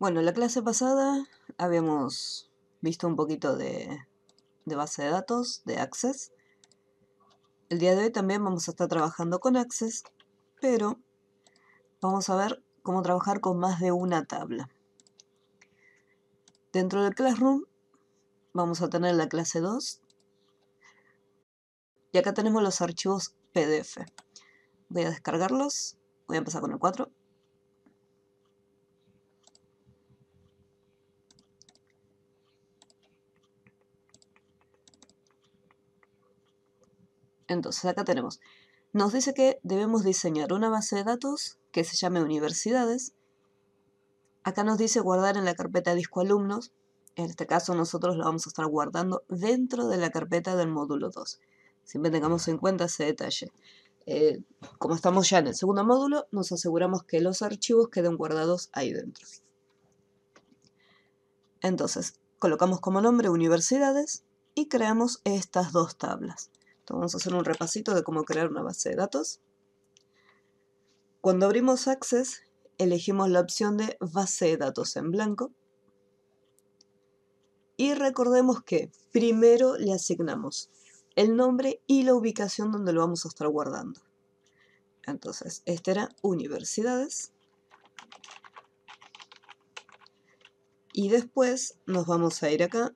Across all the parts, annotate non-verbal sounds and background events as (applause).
Bueno, la clase pasada habíamos visto un poquito de, de, base de datos, de Access. El día de hoy también vamos a estar trabajando con Access, pero vamos a ver cómo trabajar con más de una tabla. Dentro del Classroom vamos a tener la clase 2. Y acá tenemos los archivos PDF. Voy a descargarlos. Voy a empezar con el 4. Entonces acá tenemos, nos dice que debemos diseñar una base de datos que se llame universidades. Acá nos dice guardar en la carpeta disco alumnos. En este caso nosotros lo vamos a estar guardando dentro de la carpeta del módulo 2. Siempre tengamos en cuenta ese detalle. Eh, como estamos ya en el segundo módulo, nos aseguramos que los archivos queden guardados ahí dentro. Entonces, colocamos como nombre universidades y creamos estas dos tablas. Vamos a hacer un repasito de cómo crear una base de datos. Cuando abrimos Access, elegimos la opción de base de datos en blanco. Y recordemos que primero le asignamos el nombre y la ubicación donde lo vamos a estar guardando. Entonces, este era universidades. Y después nos vamos a ir acá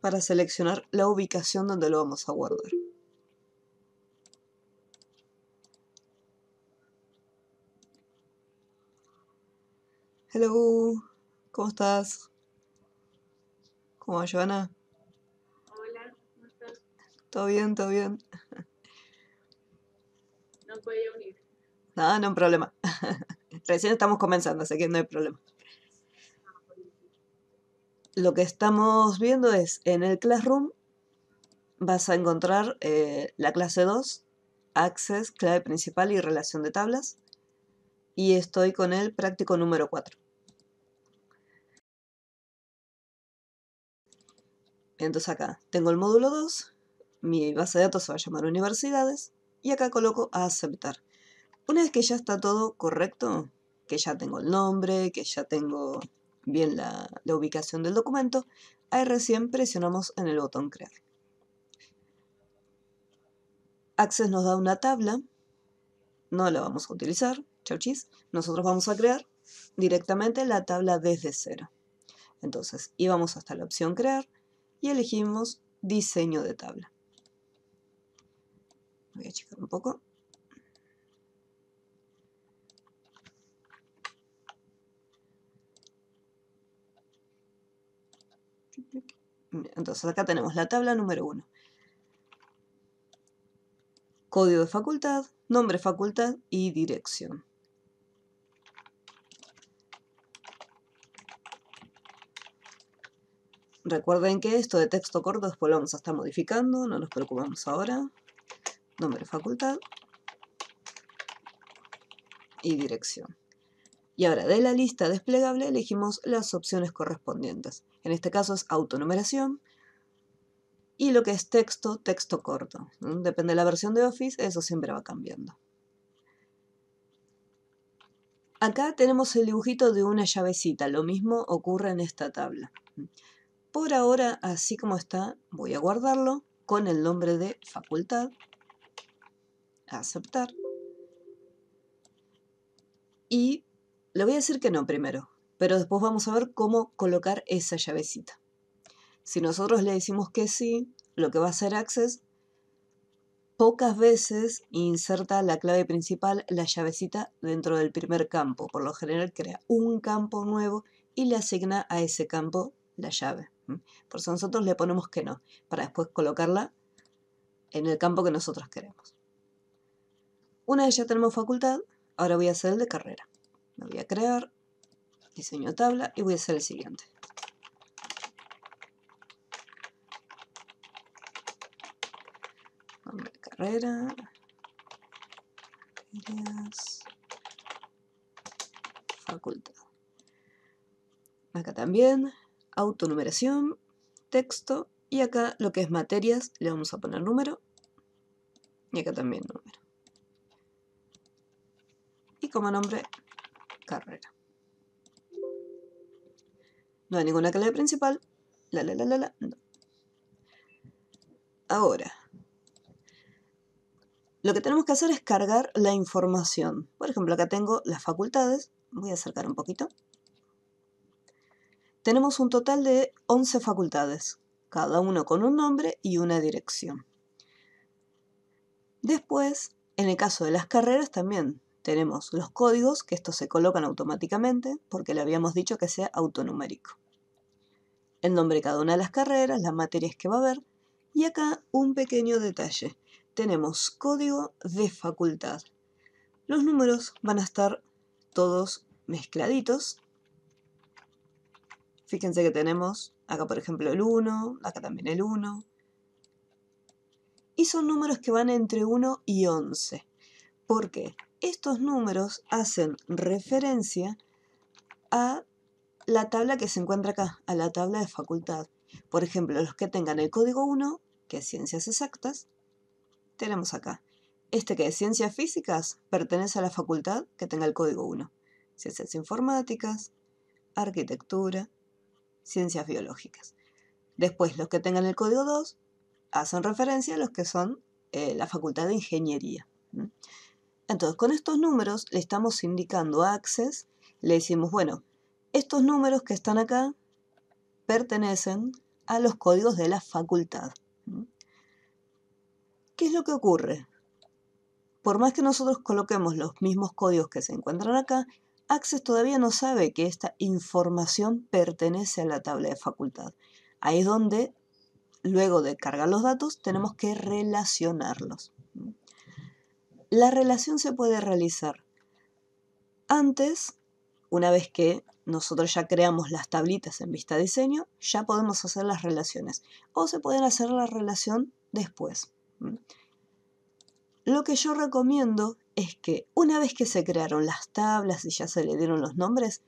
para seleccionar la ubicación donde lo vamos a guardar. Hello, ¿cómo estás? ¿Cómo va, Joana? Hola, ¿cómo estás? Todo bien, todo bien. No podía unir. No, no hay problema. (laughs) Recién estamos comenzando, así que no hay problema lo que estamos viendo es en el Classroom vas a encontrar eh, la clase 2, Access, clave principal y relación de tablas. Y estoy con el práctico número 4. Entonces acá tengo el módulo 2, mi base de datos se va a llamar universidades, y acá coloco a aceptar. Una vez que ya está todo correcto, que ya tengo el nombre, que ya tengo bien la, ubicación del documento, ahí recién presionamos en el botón crear. Access nos da una tabla, no la vamos a utilizar, chau chis nosotros vamos a crear directamente la tabla desde cero. Entonces íbamos hasta la opción crear y elegimos diseño de tabla. Voy a checar un poco. Entonces acá tenemos la tabla número 1. Código de facultad, nombre facultad y dirección. Recuerden que esto de texto corto después lo vamos a estar modificando, no nos preocupamos ahora. Nombre facultad y dirección. Y ahora de la lista desplegable elegimos las opciones correspondientes en este caso es autonumeración, y lo que es texto, texto corto. Depende de la versión de Office, eso siempre va cambiando. Acá tenemos el dibujito de una llavecita, lo mismo ocurre en esta tabla. Por ahora, así como está, voy a guardarlo con el nombre de facultad, aceptar, y le voy a decir que no primero, pero después vamos a ver cómo colocar esa llavecita. Si nosotros le decimos que sí, lo que va a hacer Access pocas veces inserta la clave principal, la llavecita, dentro del primer campo. Por lo general crea un campo nuevo y le asigna a ese campo la llave. Por eso nosotros le ponemos que no, para después colocarla en el campo que nosotros queremos. Una vez ya tenemos facultad, ahora voy a hacer el de carrera. Me voy a crear, diseño tabla y voy a hacer el siguiente. carrera. Facultad. Acá también, autonumeración, texto, y acá lo que es materias le vamos a poner número, y acá también número. Y como nombre, carrera. No hay ninguna clave principal. La, la, la, la, la. Ahora, lo que tenemos que hacer es cargar la información. Por ejemplo, acá tengo las facultades. Voy a acercar un poquito. Tenemos un total de 11 facultades, cada uno con un nombre y una dirección. Después, en el caso de las carreras también, tenemos los códigos, que estos se colocan automáticamente porque le habíamos dicho que sea autonumérico. El nombre de cada una de las carreras, las materias que va a haber. Y acá un pequeño detalle. Tenemos código de facultad. Los números van a estar todos mezcladitos. Fíjense que tenemos acá por ejemplo el 1, acá también el 1. Y son números que van entre 1 y 11. ¿Por qué? Estos números hacen referencia a la tabla que se encuentra acá, a la tabla de facultad. Por ejemplo, los que tengan el código 1, que es ciencias exactas, tenemos acá. Este que es ciencias físicas pertenece a la facultad que tenga el código 1. Ciencias informáticas, arquitectura, ciencias biológicas. Después, los que tengan el código 2 hacen referencia a los que son eh, la facultad de ingeniería. Entonces, con estos números le estamos indicando a Access, le decimos, bueno, estos números que están acá pertenecen a los códigos de la facultad. ¿Qué es lo que ocurre? Por más que nosotros coloquemos los mismos códigos que se encuentran acá, Access todavía no sabe que esta información pertenece a la tabla de facultad. Ahí es donde, luego de cargar los datos, tenemos que relacionarlos la relación se puede realizar antes, una vez que nosotros ya creamos las tablitas en vista diseño, ya podemos hacer las relaciones. O se pueden hacer la relación después. Mm. Lo que yo recomiendo es que una vez que se crearon las tablas y ya se le dieron los nombres,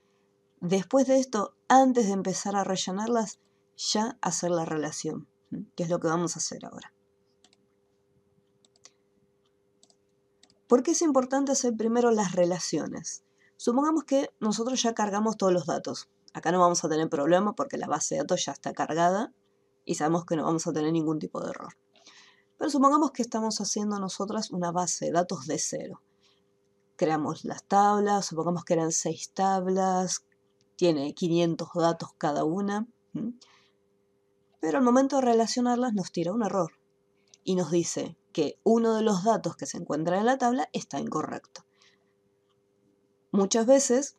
después de esto, antes de empezar a rellenarlas, ya hacer la relación, mm, que es lo que vamos a hacer ahora. ¿Por qué es importante hacer primero las relaciones? Supongamos que nosotros ya cargamos todos los datos. Acá no vamos a tener problema porque la base de datos ya está cargada y sabemos que no vamos a tener ningún tipo de error. Pero supongamos que estamos haciendo nosotras una base de datos de cero. Creamos las tablas, supongamos que eran seis tablas, tiene 500 datos cada una. Pero al momento de relacionarlas nos tira un error y nos dice, que uno de los datos que se encuentra en la tabla está incorrecto. Muchas veces,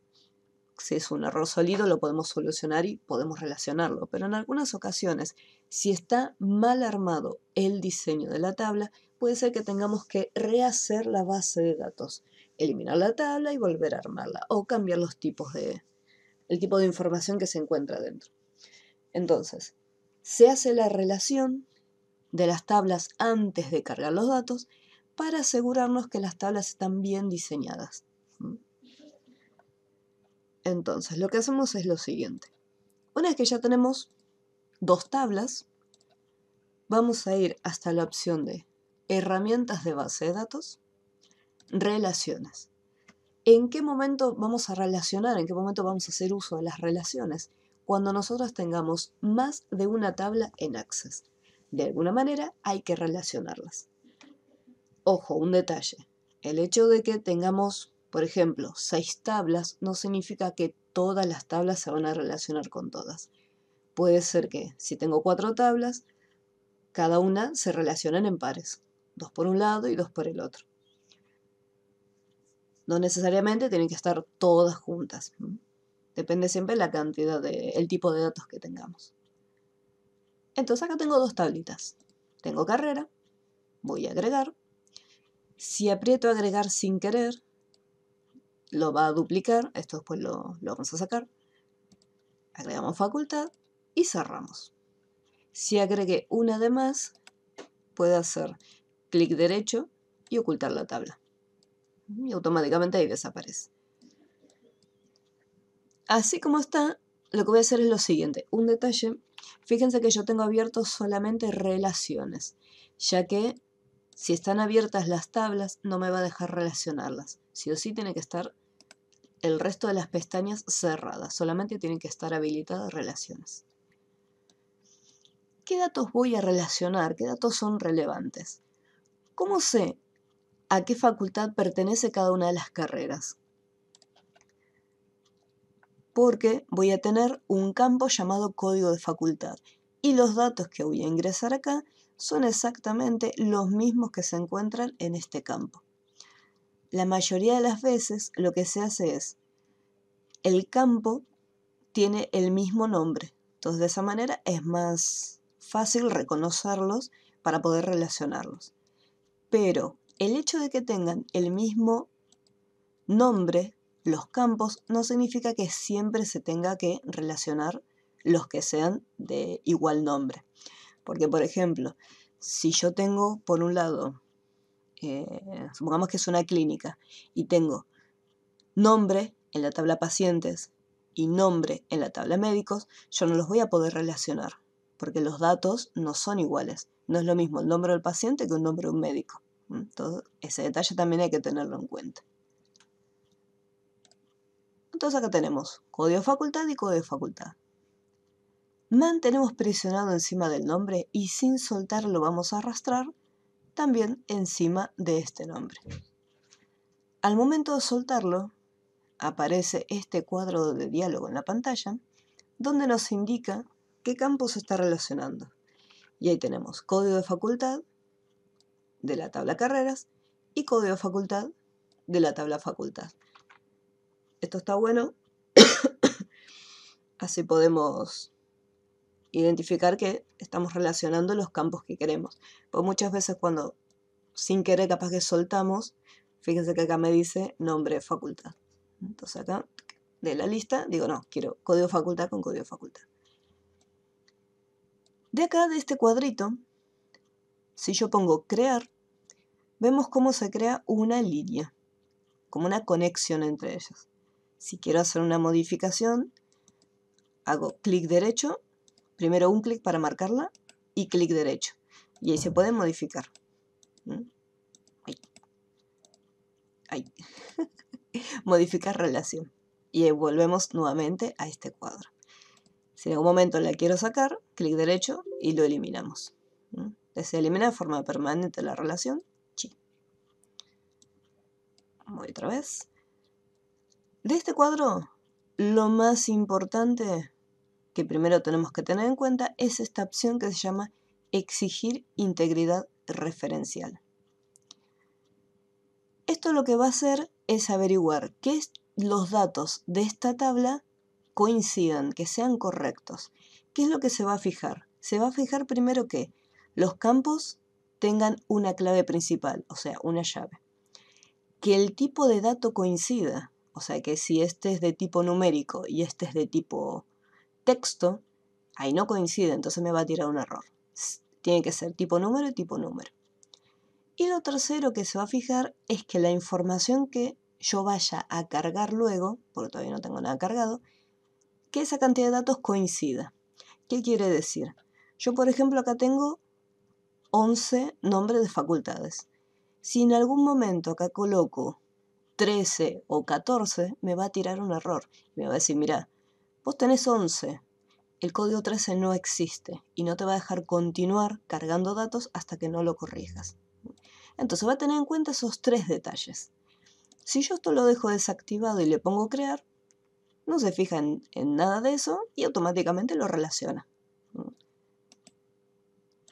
si es un error sólido, lo podemos solucionar y podemos relacionarlo, pero en algunas ocasiones, si está mal armado el diseño de la tabla, puede ser que tengamos que rehacer la base de datos, eliminar la tabla y volver a armarla, o cambiar los tipos de, el tipo de información que se encuentra dentro. Entonces, se hace la relación de las tablas antes de cargar los datos para asegurarnos que las tablas están bien diseñadas. Entonces, lo que hacemos es lo siguiente. Una vez que ya tenemos dos tablas, vamos a ir hasta la opción de herramientas de base de datos, relaciones. ¿En qué momento vamos a relacionar? ¿En qué momento vamos a hacer uso de las relaciones? Cuando nosotros tengamos más de una tabla en Access. De alguna manera hay que relacionarlas. Ojo, un detalle. El hecho de que tengamos, por ejemplo, seis tablas no significa que todas las tablas se van a relacionar con todas. Puede ser que si tengo cuatro tablas, cada una se relacionen en pares, dos por un lado y dos por el otro. No necesariamente tienen que estar todas juntas. Depende siempre de la cantidad de el tipo de datos que tengamos. Entonces acá tengo dos tablitas. Tengo carrera, voy a agregar. Si aprieto agregar sin querer, lo va a duplicar. Esto después lo, lo vamos a sacar. Agregamos facultad y cerramos. Si agregué una de más, puedo hacer clic derecho y ocultar la tabla. Y automáticamente ahí desaparece. Así como está, lo que voy a hacer es lo siguiente. Un detalle Fíjense que yo tengo abiertos solamente relaciones, ya que si están abiertas las tablas no me va a dejar relacionarlas. si o sí tiene que estar el resto de las pestañas cerradas, solamente tienen que estar habilitadas relaciones. ¿Qué datos voy a relacionar? ¿Qué datos son relevantes? ¿Cómo sé a qué facultad pertenece cada una de las carreras? porque voy a tener un campo llamado código de facultad y los datos que voy a ingresar acá son exactamente los mismos que se encuentran en este campo. La mayoría de las veces lo que se hace es, el campo tiene el mismo nombre, entonces de esa manera es más fácil reconocerlos para poder relacionarlos. Pero el hecho de que tengan el mismo nombre los campos no significa que siempre se tenga que relacionar los que sean de igual nombre. Porque, por ejemplo, si yo tengo, por un lado, eh, supongamos que es una clínica, y tengo nombre en la tabla pacientes y nombre en la tabla médicos, yo no los voy a poder relacionar, porque los datos no son iguales. No es lo mismo el nombre del paciente que un nombre de un médico. Entonces, ese detalle también hay que tenerlo en cuenta. Entonces acá tenemos código de facultad y código de facultad. Mantenemos presionado encima del nombre y sin soltarlo vamos a arrastrar también encima de este nombre. Al momento de soltarlo, aparece este cuadro de diálogo en la pantalla donde nos indica qué campo se está relacionando. Y ahí tenemos código de facultad de la tabla carreras y código de facultad de la tabla facultad esto está bueno, (coughs) así podemos identificar que estamos relacionando los campos que queremos. Pues muchas veces cuando sin querer capaz que soltamos, fíjense que acá me dice nombre facultad. Entonces acá de la lista digo no, quiero código facultad con código facultad. De acá, de este cuadrito, si yo pongo crear, vemos cómo se crea una línea, como una conexión entre ellas. Si quiero hacer una modificación, hago clic derecho, primero un clic para marcarla y clic derecho. Y ahí se puede modificar. (laughs) modificar relación. Y volvemos nuevamente a este cuadro. Si en algún momento la quiero sacar, clic derecho y lo eliminamos. Se elimina de forma permanente la relación. Sí. Voy otra vez. De este cuadro, lo más importante que primero tenemos que tener en cuenta es esta opción que se llama exigir integridad referencial. Esto lo que va a hacer es averiguar que los datos de esta tabla coincidan, que sean correctos. ¿Qué es lo que se va a fijar? Se va a fijar primero que los campos tengan una clave principal, o sea, una llave. Que el tipo de dato coincida, o sea que si este es de tipo numérico y este es de tipo texto, ahí no coincide, entonces me va a tirar un error. Tiene que ser tipo número y tipo número. Y lo tercero que se va a fijar es que la información que yo vaya a cargar luego, porque todavía no tengo nada cargado, que esa cantidad de datos coincida. ¿Qué quiere decir? Yo, por ejemplo, acá tengo 11 nombres de facultades. Si en algún momento acá coloco 13 o 14, me va a tirar un error. Me va a decir, mira, vos tenés 11, el código 13 no existe y no te va a dejar continuar cargando datos hasta que no lo corrijas. Entonces va a tener en cuenta esos tres detalles. Si yo esto lo dejo desactivado y le pongo crear, no se fija en, en nada de eso y automáticamente lo relaciona.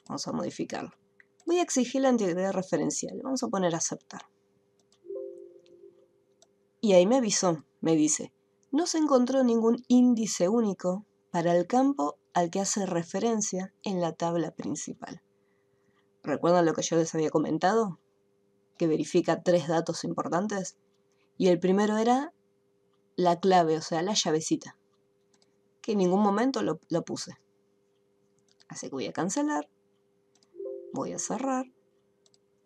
Vamos a modificarlo. Voy a exigir la integridad referencial. Vamos a poner aceptar. Y ahí me avisó, me dice, no se encontró ningún índice único para el campo al que hace referencia en la tabla principal. ¿Recuerdan lo que yo les había comentado? Que verifica tres datos importantes. Y el primero era la clave, o sea, la llavecita, que en ningún momento lo, puse. Así que voy a cancelar, voy a cerrar,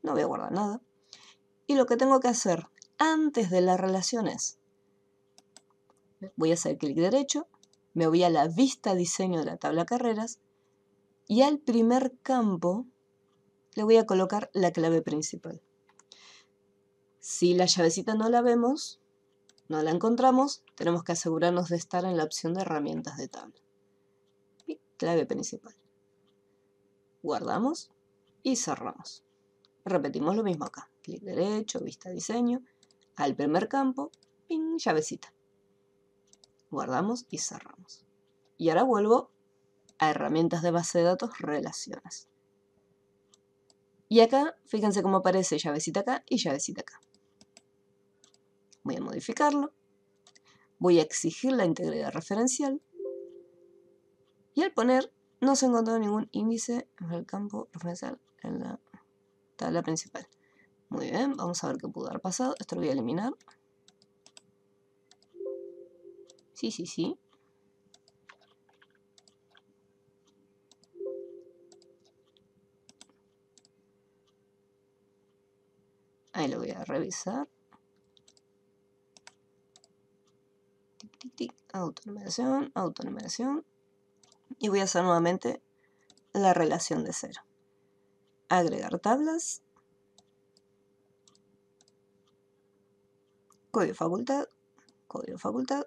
no voy a guardar nada. Y lo que tengo que hacer antes de las relaciones. Voy a hacer clic derecho, me voy a la vista diseño de la tabla carreras y al primer campo le voy a colocar la clave principal. Si la llavecita no la vemos, no la encontramos, tenemos que asegurarnos de estar en la opción de herramientas de tabla. Y clave principal. Guardamos y cerramos. Repetimos lo mismo acá. Clic derecho, vista diseño al primer campo, pin llavecita. Guardamos y cerramos. Y ahora vuelvo a herramientas de base de datos, relaciones. Y acá, fíjense cómo aparece llavecita acá y llavecita acá. Voy a modificarlo. Voy a exigir la integridad referencial. Y al poner, no se encontró ningún índice en el campo referencial en la tabla principal. Muy bien, vamos a ver qué pudo haber pasado. Esto lo voy a eliminar. Sí, sí, sí. Ahí lo voy a revisar. Tic, tic, tic. Autonumeración, autonumeración. Y voy a hacer nuevamente la relación de cero. Agregar tablas. código facultad, código facultad.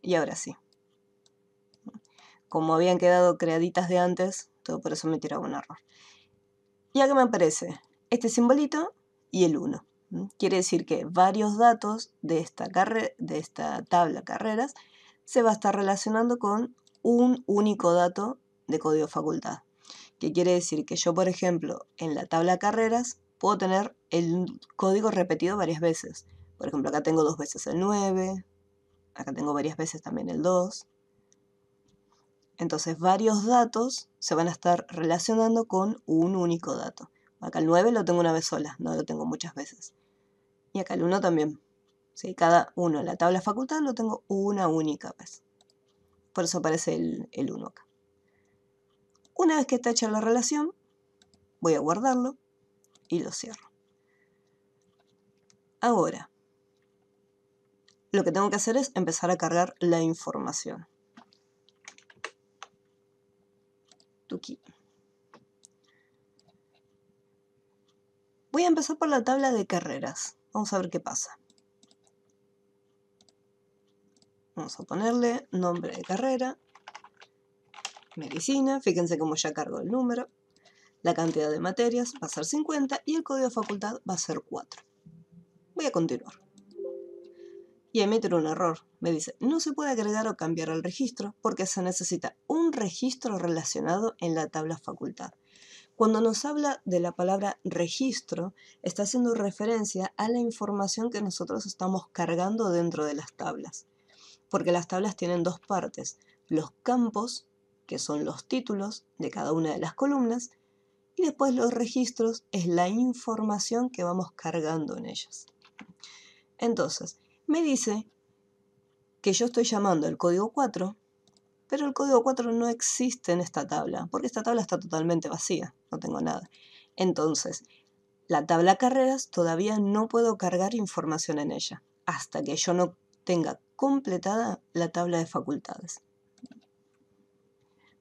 Y ahora sí. Como habían quedado creaditas de antes, todo por eso me tiraba un error. Y acá me aparece este simbolito y el 1. Quiere decir que varios datos de esta, de esta tabla carreras se va a estar relacionando con un único dato de código facultad. Que quiere decir que yo, por ejemplo, en la tabla carreras puedo tener el código repetido varias veces. Por ejemplo, acá tengo dos veces el 9, acá tengo varias veces también el 2. Entonces varios datos se van a estar relacionando con un único dato. Acá el 9 lo tengo una vez sola, no lo tengo muchas veces. Y acá el 1 también. ¿sí? Cada uno en la tabla facultad lo tengo una única vez. Por eso aparece el, el 1 acá. Una vez que está hecha la relación, voy a guardarlo y lo cierro. Ahora, lo que tengo que hacer es empezar a cargar la información. Voy a empezar por la tabla de carreras. Vamos a ver qué pasa. Vamos a ponerle nombre de carrera, medicina, fíjense cómo ya cargo el número, la cantidad de materias va a ser 50 y el código de facultad va a ser 4. Voy a continuar. Y emite un error. Me dice, no se puede agregar o cambiar el registro porque se necesita un registro relacionado en la tabla facultad. Cuando nos habla de la palabra registro, está haciendo referencia a la información que nosotros estamos cargando dentro de las tablas. Porque las tablas tienen dos partes, los campos, que son los títulos de cada una de las columnas, y después los registros es la información que vamos cargando en ellas. Entonces, me dice que yo estoy llamando el código 4, pero el código 4 no existe en esta tabla, porque esta tabla está totalmente vacía, no tengo nada. Entonces, la tabla carreras todavía no puedo cargar información en ella, hasta que yo no tenga completada la tabla de facultades.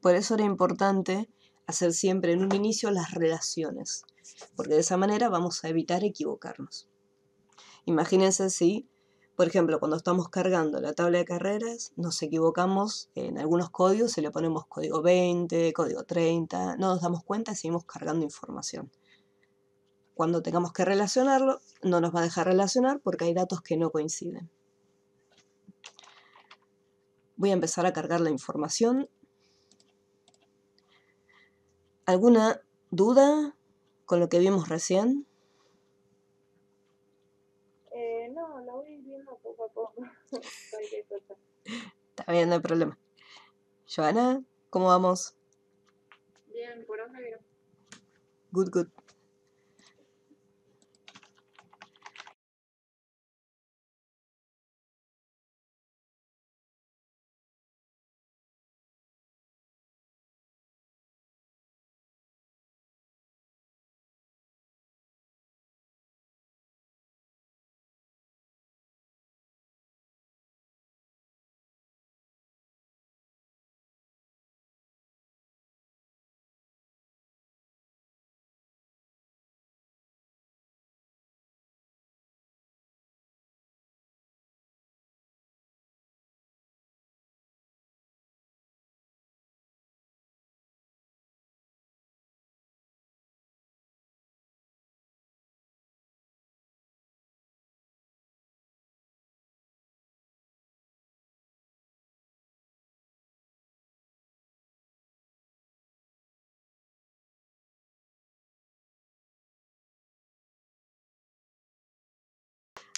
Por eso era importante hacer siempre en un inicio las relaciones, porque de esa manera vamos a evitar equivocarnos. Imagínense si, por ejemplo, cuando estamos cargando la tabla de carreras, nos equivocamos en algunos códigos, y le ponemos código 20, código 30, no nos damos cuenta y seguimos cargando información. Cuando tengamos que relacionarlo, no nos va a dejar relacionar porque hay datos que no coinciden. Voy a empezar a cargar la información. ¿Alguna duda con lo que vimos recién? Está bien, no hay problema. Joana, ¿cómo vamos? Bien, por ahora bien. Good, good.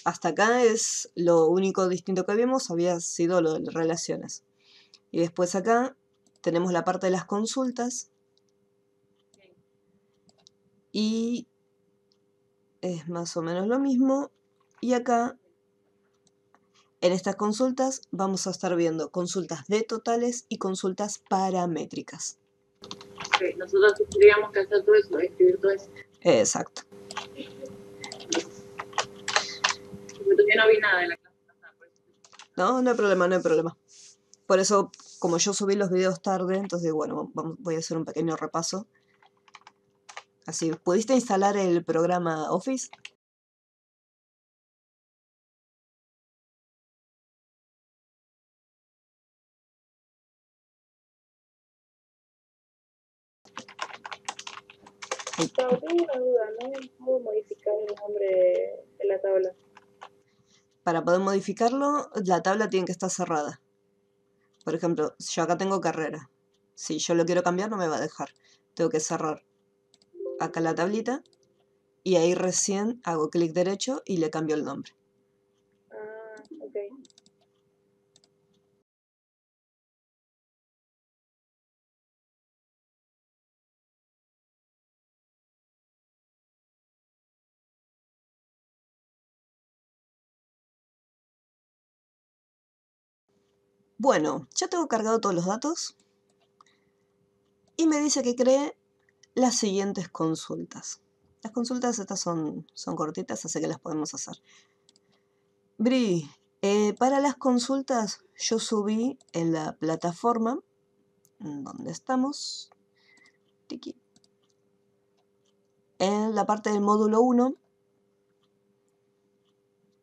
hasta acá es lo único distinto que vimos, había sido lo de relaciones. Y después acá tenemos la parte de las consultas. Y es más o menos lo mismo. Y acá, en estas consultas, vamos a estar viendo consultas de totales y consultas paramétricas. nosotros tendríamos que hacer todo eso, escribir todo eso. Exacto yo no vi nada en la clase No, no hay problema, no hay problema. Por eso, como yo subí los videos tarde, entonces, bueno, voy a hacer un pequeño repaso. Así, ¿pudiste instalar el programa Office? No, tengo una duda, ¿no puedo modificar el nombre de la tabla? para poder modificarlo, la tabla tiene que estar cerrada. Por ejemplo, yo acá tengo carrera. Si yo lo quiero cambiar, no me va a dejar. Tengo que cerrar acá la tablita y ahí recién hago clic derecho y le cambio el nombre. Bueno, ya tengo cargado todos los datos. Y me dice que cree las siguientes consultas. Las consultas estas son, son cortitas, así que las podemos hacer. Bri, eh, para las consultas yo subí en la plataforma donde estamos. En la parte del módulo 1,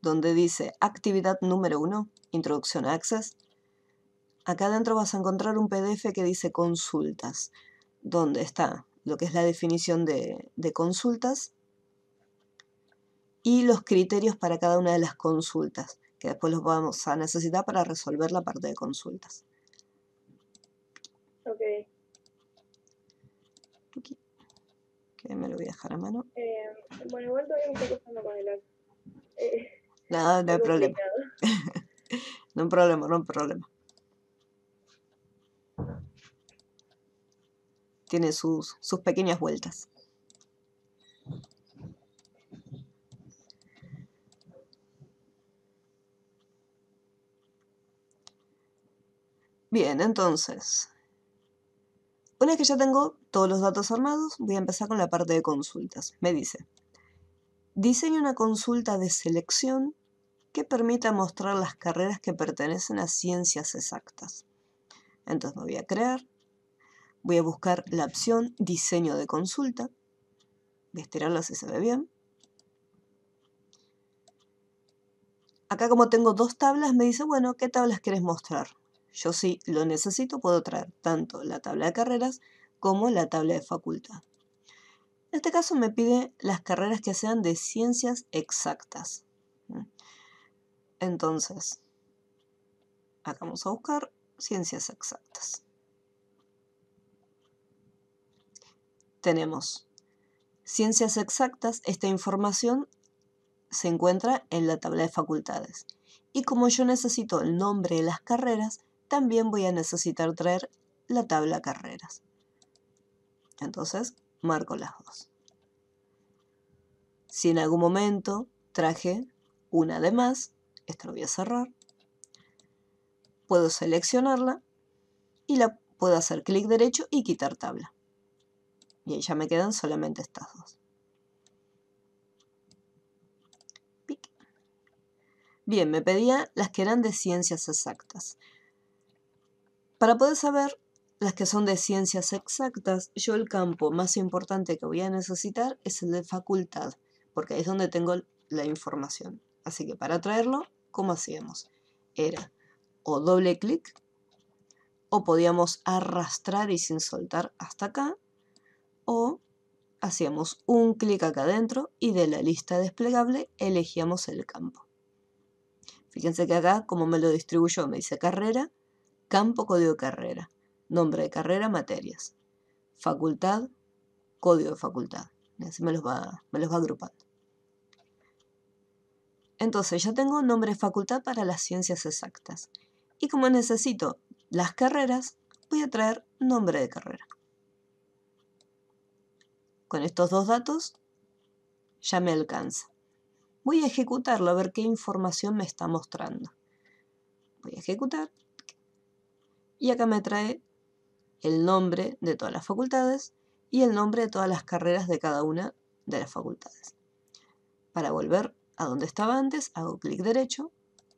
donde dice actividad número 1, introducción a Access, Acá adentro vas a encontrar un PDF que dice consultas, donde está lo que es la definición de, consultas y los criterios para cada una de las consultas, que después los vamos a necesitar para resolver la parte de consultas. Ok. Aquí. me lo voy a dejar a mano. Eh, bueno, igual todavía me estoy con el Eh, no, (laughs) (laughs) no hay problema. no hay problema, no hay problema. tiene sus, pequeñas vueltas. Bien, entonces, una vez que ya tengo todos los datos armados, voy a empezar con la parte de consultas. Me dice, diseña una consulta de selección que permita mostrar las carreras que pertenecen a ciencias exactas. Entonces me voy a crear, Voy a buscar la opción diseño de consulta. Voy a estirarla si se ve bien. Acá como tengo dos tablas, me dice, bueno, ¿qué tablas quieres mostrar? Yo sí lo necesito, puedo traer tanto la tabla de carreras como la tabla de facultad. En este caso me pide las carreras que sean de ciencias exactas. Entonces, acá vamos a buscar ciencias exactas. tenemos ciencias exactas, esta información se encuentra en la tabla de facultades. Y como yo necesito el nombre de las carreras, también voy a necesitar traer la tabla carreras. Entonces, marco las dos. Si en algún momento traje una de más, esto lo voy a cerrar, puedo seleccionarla y la puedo hacer clic derecho y quitar tabla. Y ya me quedan solamente estas dos. Bien, me pedía las que eran de ciencias exactas. Para poder saber las que son de ciencias exactas, yo el campo más importante que voy a necesitar es el de facultad, porque ahí es donde tengo la información. Así que para traerlo, ¿cómo hacíamos? Era o doble clic, o podíamos arrastrar y sin soltar hasta acá, o hacíamos un clic acá adentro y de la lista desplegable elegíamos el campo. Fíjense que acá, como me lo distribuyó, me dice carrera, campo, código carrera, nombre de carrera, materias, facultad, código de facultad. Y así me los va, me los va agrupando. Entonces ya tengo nombre de facultad para las ciencias exactas. Y como necesito las carreras, voy a traer nombre de carrera. Con estos dos datos ya me alcanza. Voy a ejecutarlo a ver qué información me está mostrando. Voy a ejecutar y acá me trae el nombre de todas las facultades y el nombre de todas las carreras de cada una de las facultades. Para volver a donde estaba antes, hago clic derecho,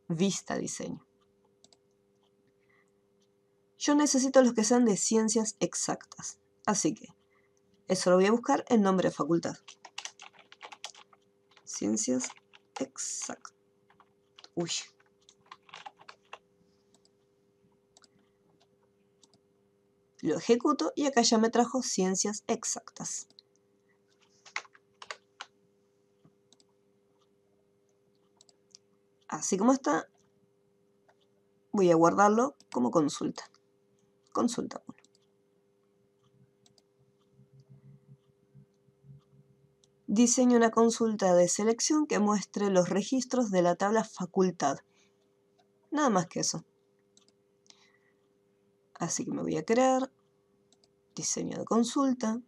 vista diseño. Yo necesito los que sean de ciencias exactas, así que eso lo voy a buscar en nombre de facultad. Ciencias exactas. Uy. Lo ejecuto y acá ya me trajo ciencias exactas. Así como está, voy a guardarlo como consulta. Consulta Diseño una consulta de selección que muestre los registros de la tabla facultad. Nada más que eso. Así que me voy a crear diseño de consulta,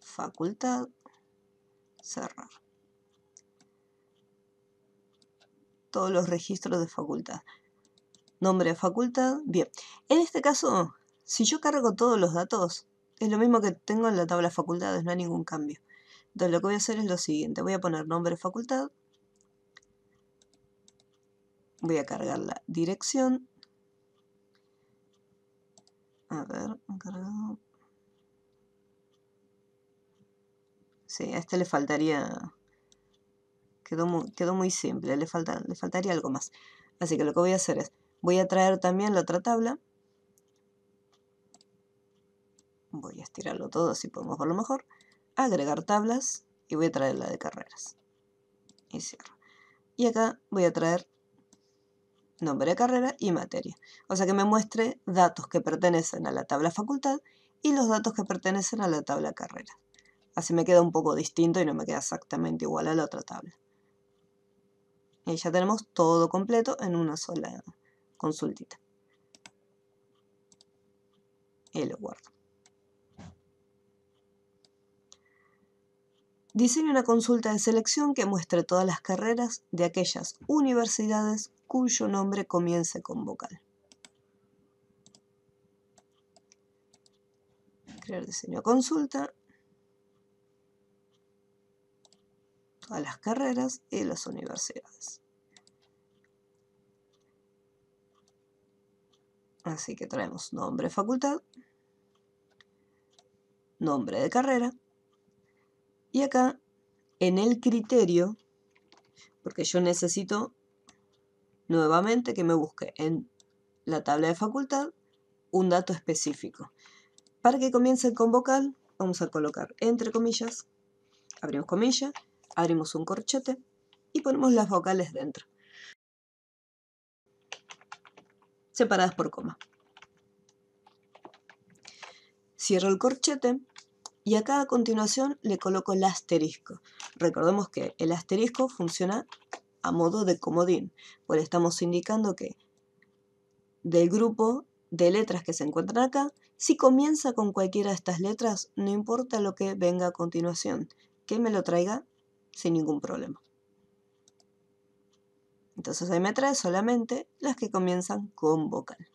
facultad, cerrar. Todos los registros de facultad. Nombre de facultad, bien. En este caso, si yo cargo todos los datos, es lo mismo que tengo en la tabla facultades, no hay ningún cambio. Entonces lo que voy a hacer es lo siguiente. Voy a poner nombre facultad. Voy a cargar la dirección. A ver, cargado. Sí, a este le faltaría... Quedó muy, quedó muy simple, le, falta, le faltaría algo más. Así que lo que voy a hacer es, voy a traer también la otra tabla. Voy a estirarlo todo, así podemos verlo mejor agregar tablas y voy a traer la de carreras. Y cierro. Y acá voy a traer nombre de carrera y materia. O sea que me muestre datos que pertenecen a la tabla facultad y los datos que pertenecen a la tabla carrera. Así me queda un poco distinto y no me queda exactamente igual a la otra tabla. Y ya tenemos todo completo en una sola consultita. Y lo guardo. Diseño una consulta de selección que muestre todas las carreras de aquellas universidades cuyo nombre comience con vocal. Crear diseño consulta. Todas las carreras y las universidades. Así que traemos nombre facultad, nombre de carrera, y acá, en el criterio, porque yo necesito nuevamente que me busque en la tabla de facultad un dato específico. Para que comiencen con vocal, vamos a colocar entre comillas, abrimos comillas, abrimos un corchete y ponemos las vocales dentro. Separadas por coma. Cierro el corchete y acá a continuación le coloco el asterisco. Recordemos que el asterisco funciona a modo de comodín, pues estamos indicando que del grupo de letras que se encuentran acá, si comienza con cualquiera de estas letras, no importa lo que venga a continuación, que me lo traiga sin ningún problema. Entonces ahí me trae solamente las que comienzan con vocal.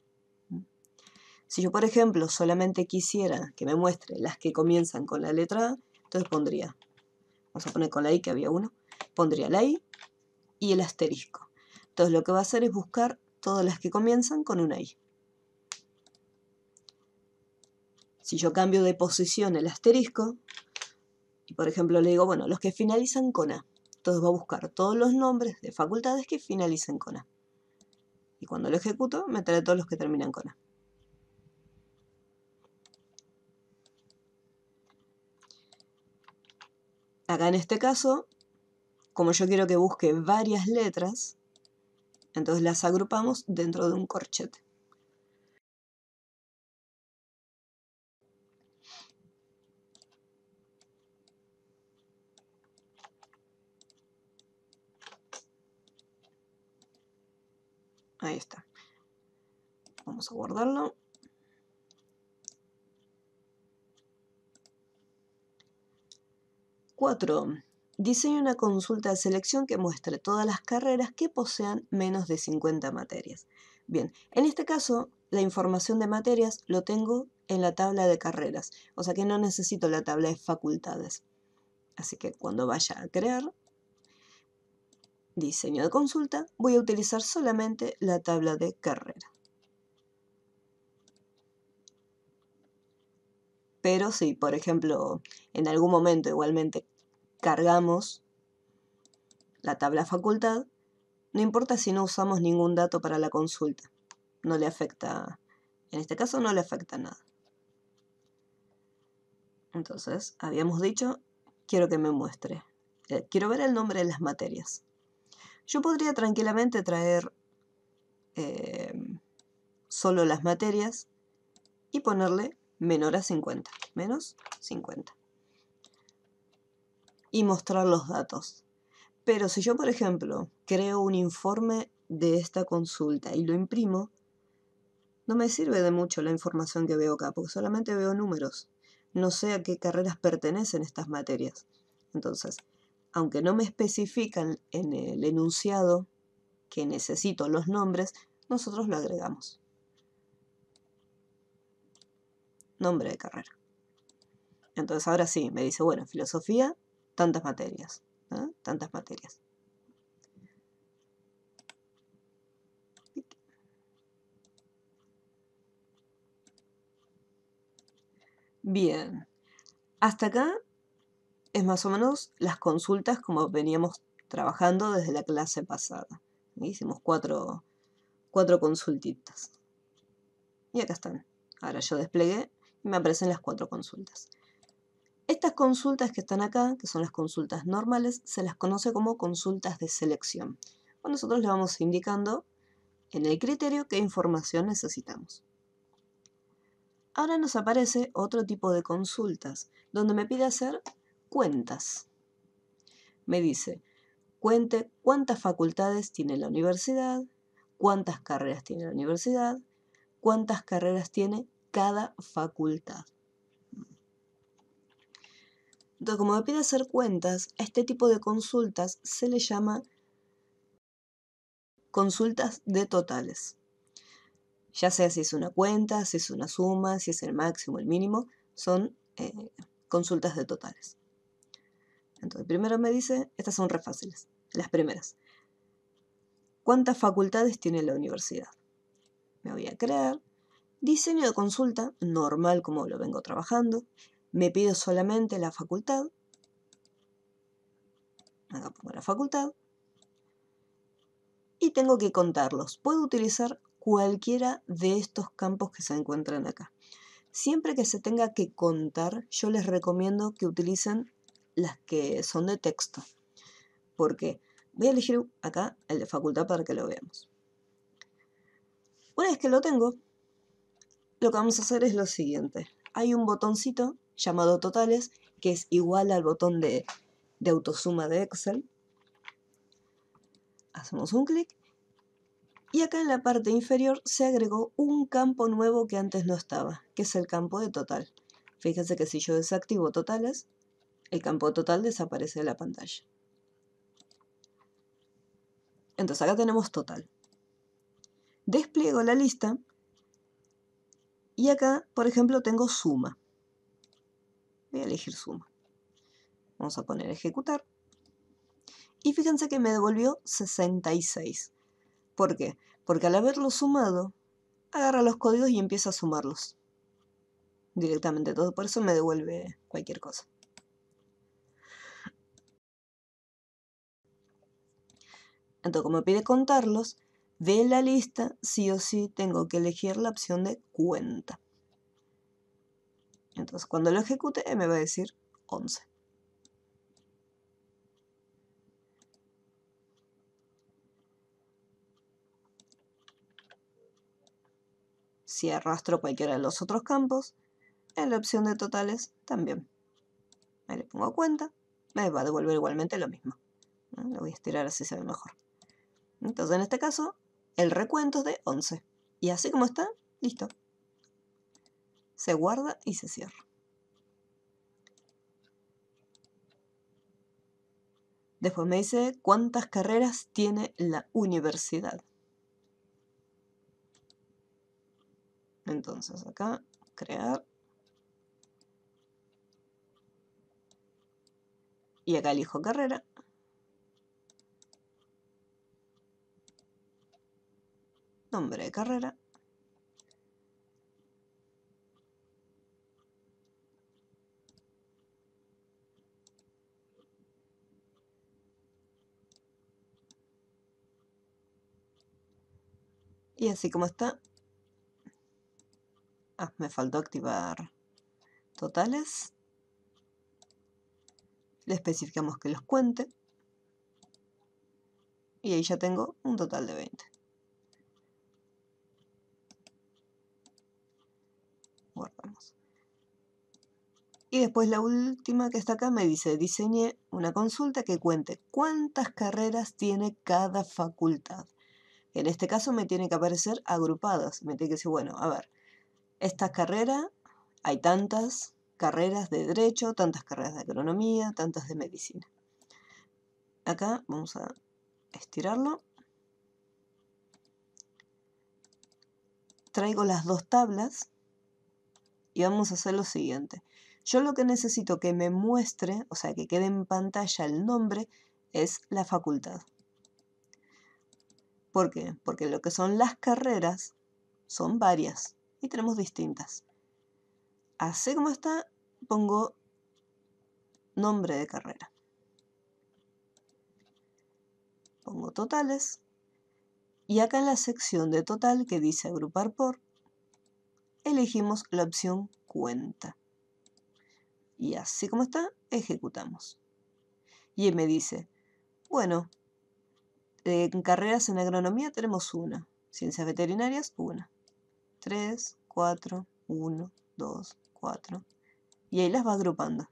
Si yo, por ejemplo, solamente quisiera que me muestre las que comienzan con la letra A, entonces pondría, vamos a poner con la I que había uno, pondría la I y el asterisco. Entonces lo que va a hacer es buscar todas las que comienzan con una I. Si yo cambio de posición el asterisco, y por ejemplo le digo, bueno, los que finalizan con A, entonces va a buscar todos los nombres de facultades que finalicen con A. Y cuando lo ejecuto, me trae todos los que terminan con A. Acá en este caso, como yo quiero que busque varias letras, entonces las agrupamos dentro de un corchete. Ahí está. Vamos a guardarlo. 4. Diseña una consulta de selección que muestre todas las carreras que posean menos de 50 materias. Bien, en este caso, la información de materias lo tengo en la tabla de carreras, o sea que no necesito la tabla de facultades. Así que cuando vaya a crear diseño de consulta, voy a utilizar solamente la tabla de carrera. Pero si, por ejemplo, en algún momento igualmente cargamos la tabla facultad, no importa si no usamos ningún dato para la consulta. No le afecta, en este caso no le afecta nada. Entonces, habíamos dicho, quiero que me muestre. Eh, quiero ver el nombre de las materias. Yo podría tranquilamente traer eh, solo las materias y ponerle menor a 50. Menos 50 y mostrar los datos. Pero si yo, por ejemplo, creo un informe de esta consulta y lo imprimo, no me sirve de mucho la información que veo acá, porque solamente veo números. No sé a qué carreras pertenecen estas materias. Entonces, aunque no me especifican en el enunciado que necesito los nombres, nosotros lo agregamos. Nombre de carrera. Entonces ahora sí, me dice, bueno, filosofía tantas materias, tantas materias. Bien, hasta acá es más o menos las consultas como veníamos trabajando desde la clase pasada. Hicimos cuatro, cuatro consultitas. Y acá están. Ahora yo desplegué y me aparecen las cuatro consultas. Estas consultas que están acá, que son las consultas normales, se las conoce como consultas de selección. Nosotros le vamos indicando en el criterio qué información necesitamos. Ahora nos aparece otro tipo de consultas, donde me pide hacer cuentas. Me dice, cuente cuántas facultades tiene la universidad, cuántas carreras tiene la universidad, cuántas carreras tiene cada facultad. Entonces como me pide hacer cuentas, este tipo de consultas se le llama consultas de totales. Ya sea si es una cuenta, si es una suma, si es el máximo, el mínimo, son eh, consultas de totales. Entonces, primero me dice, estas son re fáciles, las primeras. ¿Cuántas facultades tiene la universidad? Me voy a crear diseño de consulta, normal como lo vengo trabajando, me pido solamente la facultad. Acá pongo la facultad. Y tengo que contarlos. Puedo utilizar cualquiera de estos campos que se encuentran acá. Siempre que se tenga que contar, yo les recomiendo que utilicen las que son de texto. Porque voy a elegir acá el de facultad para que lo veamos. Una vez que lo tengo, lo que vamos a hacer es lo siguiente. Hay un botoncito llamado totales, que es igual al botón de, de autosuma de Excel. Hacemos un clic y acá en la parte inferior se agregó un campo nuevo que antes no estaba, que es el campo de total. Fíjense que si yo desactivo totales, el campo total desaparece de la pantalla. Entonces acá tenemos total. Despliego la lista y acá, por ejemplo, tengo suma. Voy a elegir suma. Vamos a poner ejecutar. Y fíjense que me devolvió 66. ¿Por qué? Porque al haberlo sumado, agarra los códigos y empieza a sumarlos. Directamente todo, por eso me devuelve cualquier cosa. Entonces, como me pide contarlos, de la lista sí o sí tengo que elegir la opción de cuenta. Entonces cuando lo ejecute me va a decir 11. Si arrastro cualquiera de los otros campos, en la opción de totales también. Ahí le pongo cuenta, me va a devolver igualmente lo mismo. Lo voy a estirar así se ve mejor. Entonces en este caso, el recuento es de 11. Y así como está, listo se guarda y se cierra. Después me dice cuántas carreras tiene la universidad. Entonces acá, crear. Y acá elijo carrera. Nombre de carrera. Y así como está. Ah, me faltó activar totales. Le especificamos que los cuente. Y ahí ya tengo un total de 20. Guardamos. Y después la última que está acá me dice, diseñé una consulta que cuente cuántas carreras tiene cada facultad. En este caso me tiene que aparecer agrupadas. Me tiene que decir, bueno, a ver, esta carrera, hay tantas carreras de derecho, tantas carreras de agronomía, tantas de medicina. Acá vamos a estirarlo. Traigo las dos tablas y vamos a hacer lo siguiente. Yo lo que necesito que me muestre, o sea, que quede en pantalla el nombre, es la facultad. ¿Por qué? Porque lo que son las carreras son varias y tenemos distintas. Así como está, pongo nombre de carrera. Pongo totales. Y acá en la sección de total que dice agrupar por, elegimos la opción cuenta. Y así como está, ejecutamos. Y me dice, bueno, en carreras en agronomía tenemos una. Ciencias veterinarias, una. Tres, cuatro, uno, dos, cuatro. Y ahí las va agrupando.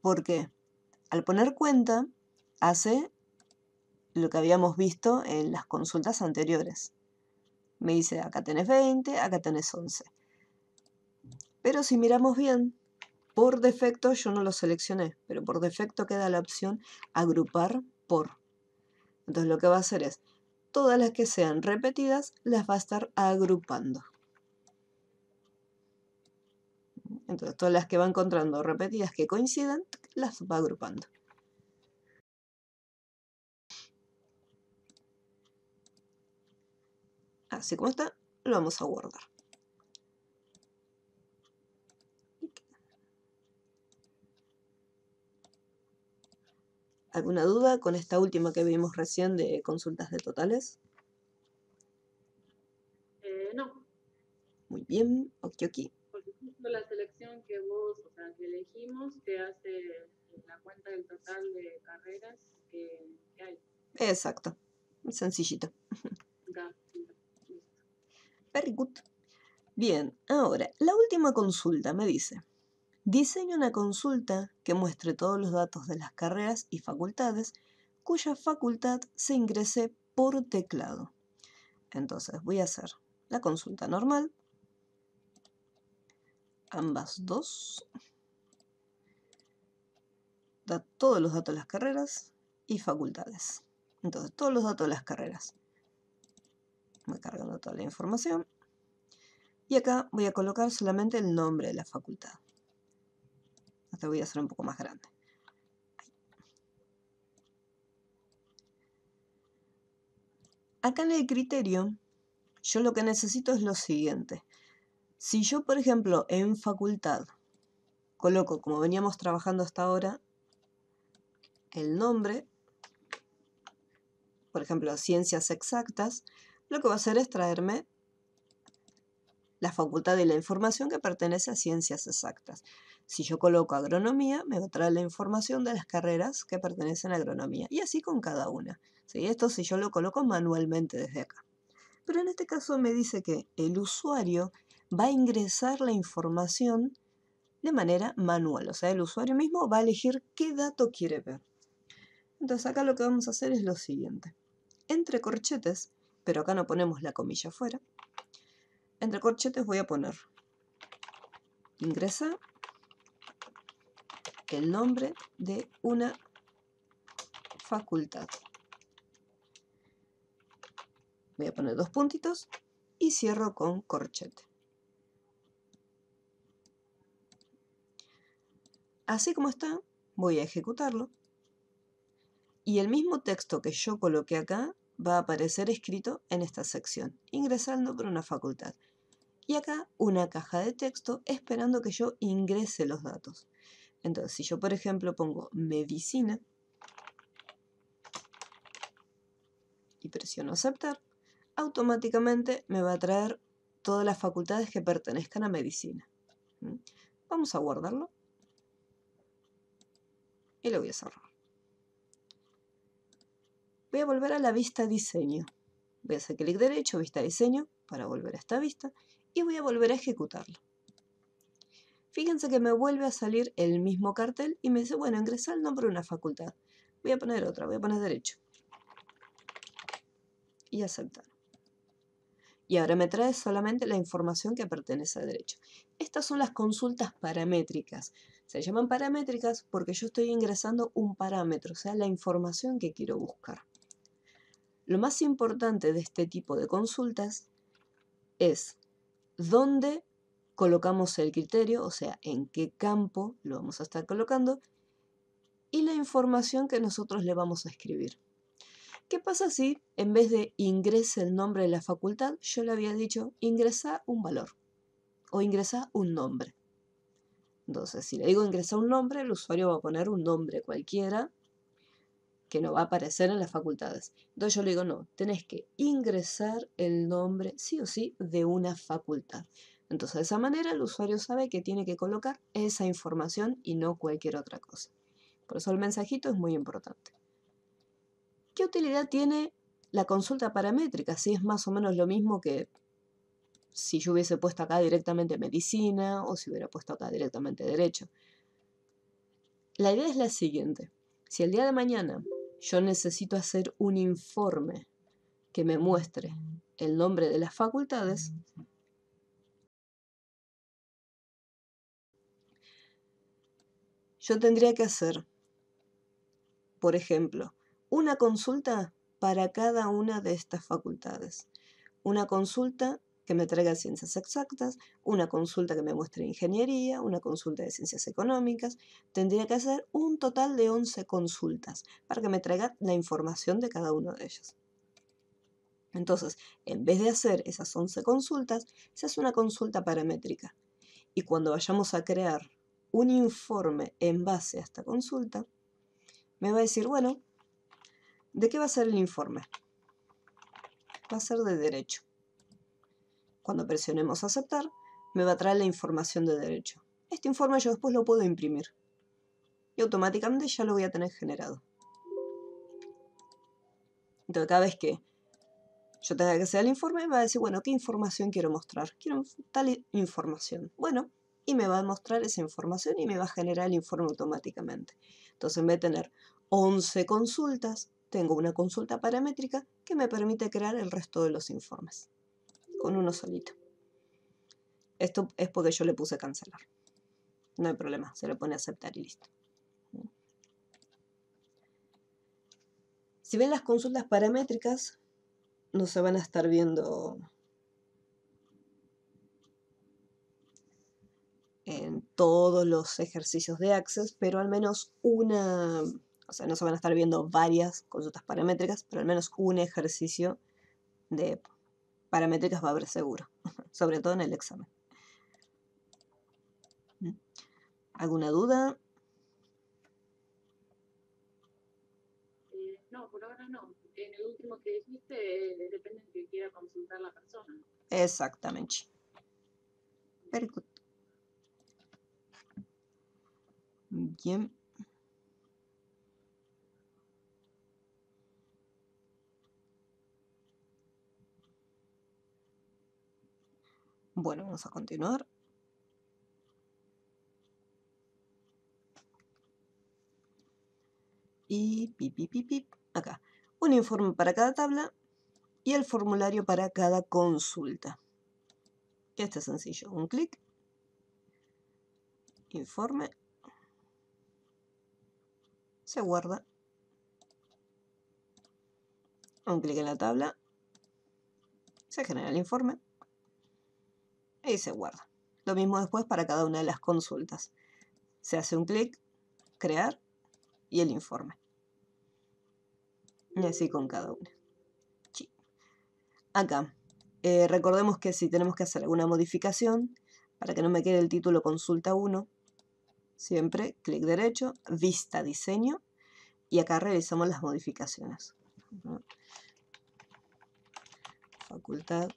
¿Por qué? Al poner cuenta, hace lo que habíamos visto en las consultas anteriores. Me dice, acá tenés 20, acá tenés 11. Pero si miramos bien, por defecto yo no lo seleccioné, pero por defecto queda la opción agrupar por. Entonces lo que va a hacer es, todas las que sean repetidas las va a estar agrupando. Entonces todas las que va encontrando repetidas que coinciden las va agrupando. Así como está, lo vamos a guardar. ¿Alguna duda con esta última que vimos recién de consultas de totales? Eh, no. Muy bien, ok, ok. Porque justo la selección que vos, o sea, que elegimos, te hace la cuenta del total de carreras que, hay. Exacto, sencillito. Da, Very good. Bien, ahora, la última consulta me dice. Diseño una consulta que muestre todos los datos de las carreras y facultades cuya facultad se ingrese por teclado. Entonces voy a hacer la consulta normal, ambas dos, da todos los datos de las carreras y facultades. Entonces todos los datos de las carreras. Me cargando toda la información. Y acá voy a colocar solamente el nombre de la facultad hasta voy a hacer un poco más grande. Acá en el criterio, yo lo que necesito es lo siguiente. Si yo, por ejemplo, en facultad coloco, como veníamos trabajando hasta ahora, el nombre, por ejemplo, ciencias exactas, lo que va a hacer es traerme la Facultad de la Información que pertenece a Ciencias Exactas. Si yo coloco agronomía, me va a traer la información de las carreras que pertenecen a agronomía. Y así con cada una. ¿sí? Esto si yo lo coloco manualmente desde acá. Pero en este caso me dice que el usuario va a ingresar la información de manera manual. O sea, el usuario mismo va a elegir qué dato quiere ver. Entonces acá lo que vamos a hacer es lo siguiente. Entre corchetes, pero acá no ponemos la comilla afuera, entre corchetes voy a poner ingresa el nombre de una facultad. Voy a poner dos puntitos y cierro con corchete. Así como está, voy a ejecutarlo. Y el mismo texto que yo coloqué acá va a aparecer escrito en esta sección, ingresando por una facultad y acá una caja de texto esperando que yo ingrese los datos. Entonces, si yo, por ejemplo, pongo medicina y presiono aceptar, automáticamente me va a traer todas las facultades que pertenezcan a medicina. Vamos a guardarlo y lo voy a cerrar. Voy a volver a la vista diseño. Voy a hacer clic derecho, vista diseño, para volver a esta vista y voy a volver a ejecutarlo. Fíjense que me vuelve a salir el mismo cartel y me dice, bueno, ingresar el nombre de una facultad. Voy a poner otra, voy a poner derecho. Y aceptar. Y ahora me trae solamente la información que pertenece a derecho. Estas son las consultas paramétricas. Se llaman paramétricas porque yo estoy ingresando un parámetro, o sea, la información que quiero buscar. Lo más importante de este tipo de consultas es dónde colocamos el criterio, o sea, en qué campo lo vamos a estar colocando, y la información que nosotros le vamos a escribir. ¿Qué pasa si en vez de ingrese el nombre de la facultad, yo le había dicho ingresa un valor o ingresa un nombre? Entonces, si le digo ingresa un nombre, el usuario va a poner un nombre cualquiera que no va a aparecer en las facultades. Entonces yo le digo, no, tenés que ingresar el nombre sí o sí de una facultad. Entonces de esa manera el usuario sabe que tiene que colocar esa información y no cualquier otra cosa. Por eso el mensajito es muy importante. ¿Qué utilidad tiene la consulta paramétrica? Si es más o menos lo mismo que si yo hubiese puesto acá directamente medicina o si hubiera puesto acá directamente derecho. La idea es la siguiente. Si el día de mañana yo necesito hacer un informe que me muestre el nombre de las facultades, yo tendría que hacer, por ejemplo, una consulta para cada una de estas facultades. Una consulta que me traiga ciencias exactas, una consulta que me muestre ingeniería, una consulta de ciencias económicas. Tendría que hacer un total de 11 consultas para que me traiga la información de cada uno de ellos. Entonces, en vez de hacer esas 11 consultas, se hace una consulta paramétrica. Y cuando vayamos a crear un informe en base a esta consulta, me va a decir, bueno, ¿de qué va a ser el informe? Va a ser de derecho. Cuando presionemos aceptar, me va a traer la información de derecho. Este informe yo después lo puedo imprimir. Y automáticamente ya lo voy a tener generado. Entonces cada vez que yo tenga que hacer el informe, me va a decir, bueno, ¿qué información quiero mostrar? Quiero tal información. Bueno, y me va a mostrar esa información y me va a generar el informe automáticamente. Entonces en vez de tener 11 consultas, tengo una consulta paramétrica que me permite crear el resto de los informes con uno solito. Esto es porque yo le puse cancelar. No hay problema, se le pone aceptar y listo. Si ven las consultas paramétricas, no se van a estar viendo en todos los ejercicios de Access, pero al menos una, o sea, no se van a estar viendo varias consultas paramétricas, pero al menos un ejercicio de paramétricas va a haber seguro, (laughs) sobre todo en el examen. Mm. ¿Alguna duda? Eh, no, por ahora no. En el último que dijiste, eh, depende de que quiera consultar la persona. Exactamente. Bien. Bueno, vamos a continuar. Y pip, acá. Un informe para cada tabla y el formulario para cada consulta. Este es sencillo. Un clic. Informe. Se guarda. Un clic en la tabla. Se genera el informe y se guarda. Lo mismo después para cada una de las consultas. Se hace un clic, crear y el informe. Y así con cada una. Acá, eh, recordemos que si tenemos que hacer alguna modificación, para que no me quede el título consulta 1, siempre clic derecho, vista diseño, y acá realizamos las modificaciones. Facultad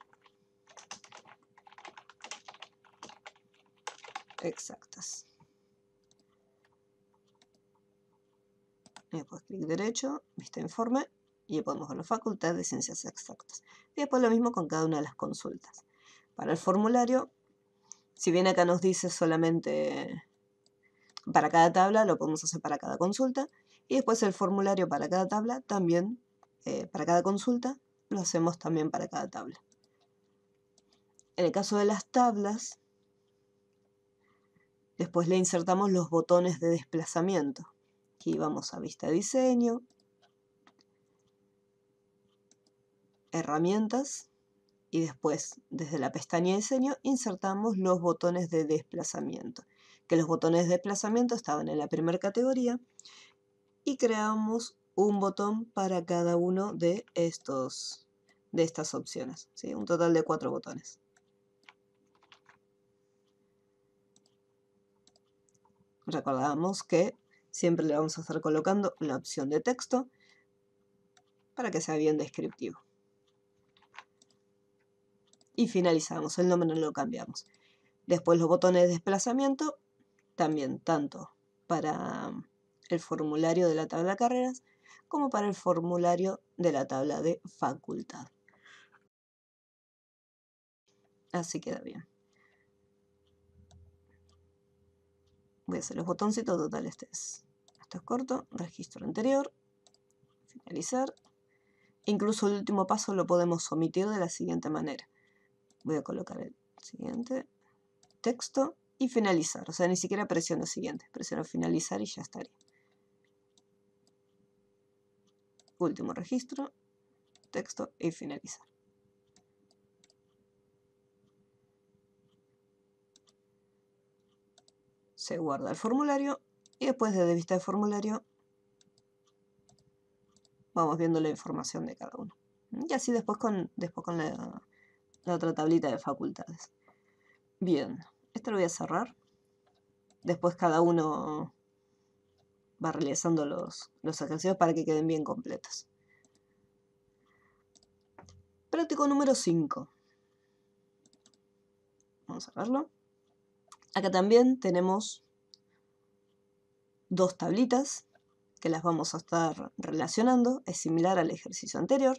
exactas. después pues, clic derecho, vista informe, y podemos a la facultad de ciencias exactas. Y después lo mismo con cada una de las consultas. Para el formulario, si bien acá nos dice solamente para cada tabla, lo podemos hacer para cada consulta. Y después el formulario para cada tabla, también eh, para cada consulta, lo hacemos también para cada tabla. En el caso de las tablas, Después le insertamos los botones de desplazamiento. Aquí vamos a vista diseño, herramientas y después desde la pestaña diseño insertamos los botones de desplazamiento. Que los botones de desplazamiento estaban en la primera categoría y creamos un botón para cada uno de estos de estas opciones, un total de cuatro botones. Recordamos que siempre le vamos a estar colocando la opción de texto para que sea bien descriptivo. Y finalizamos, el nombre no lo cambiamos. Después los botones de desplazamiento, también tanto para el formulario de la tabla carreras como para el formulario de la tabla de facultad. Así queda bien. voy a hacer los botoncitos total, este Esto es corto, registro anterior, finalizar. Incluso el último paso lo podemos omitir de la siguiente manera. Voy a colocar el siguiente texto y finalizar. O sea, ni siquiera presiono siguiente, presiono finalizar y ya estaría. Último registro, texto y finalizar. se guarda el formulario y después desde vista de formulario vamos viendo la información de cada uno. Y así después con, después con la, otra tablita de facultades. Bien, esto lo voy a cerrar. Después cada uno va realizando los, los ejercicios para que queden bien completos. Práctico número 5. Vamos a verlo. Acá también tenemos dos tablitas que las vamos a estar relacionando. Es similar al ejercicio anterior.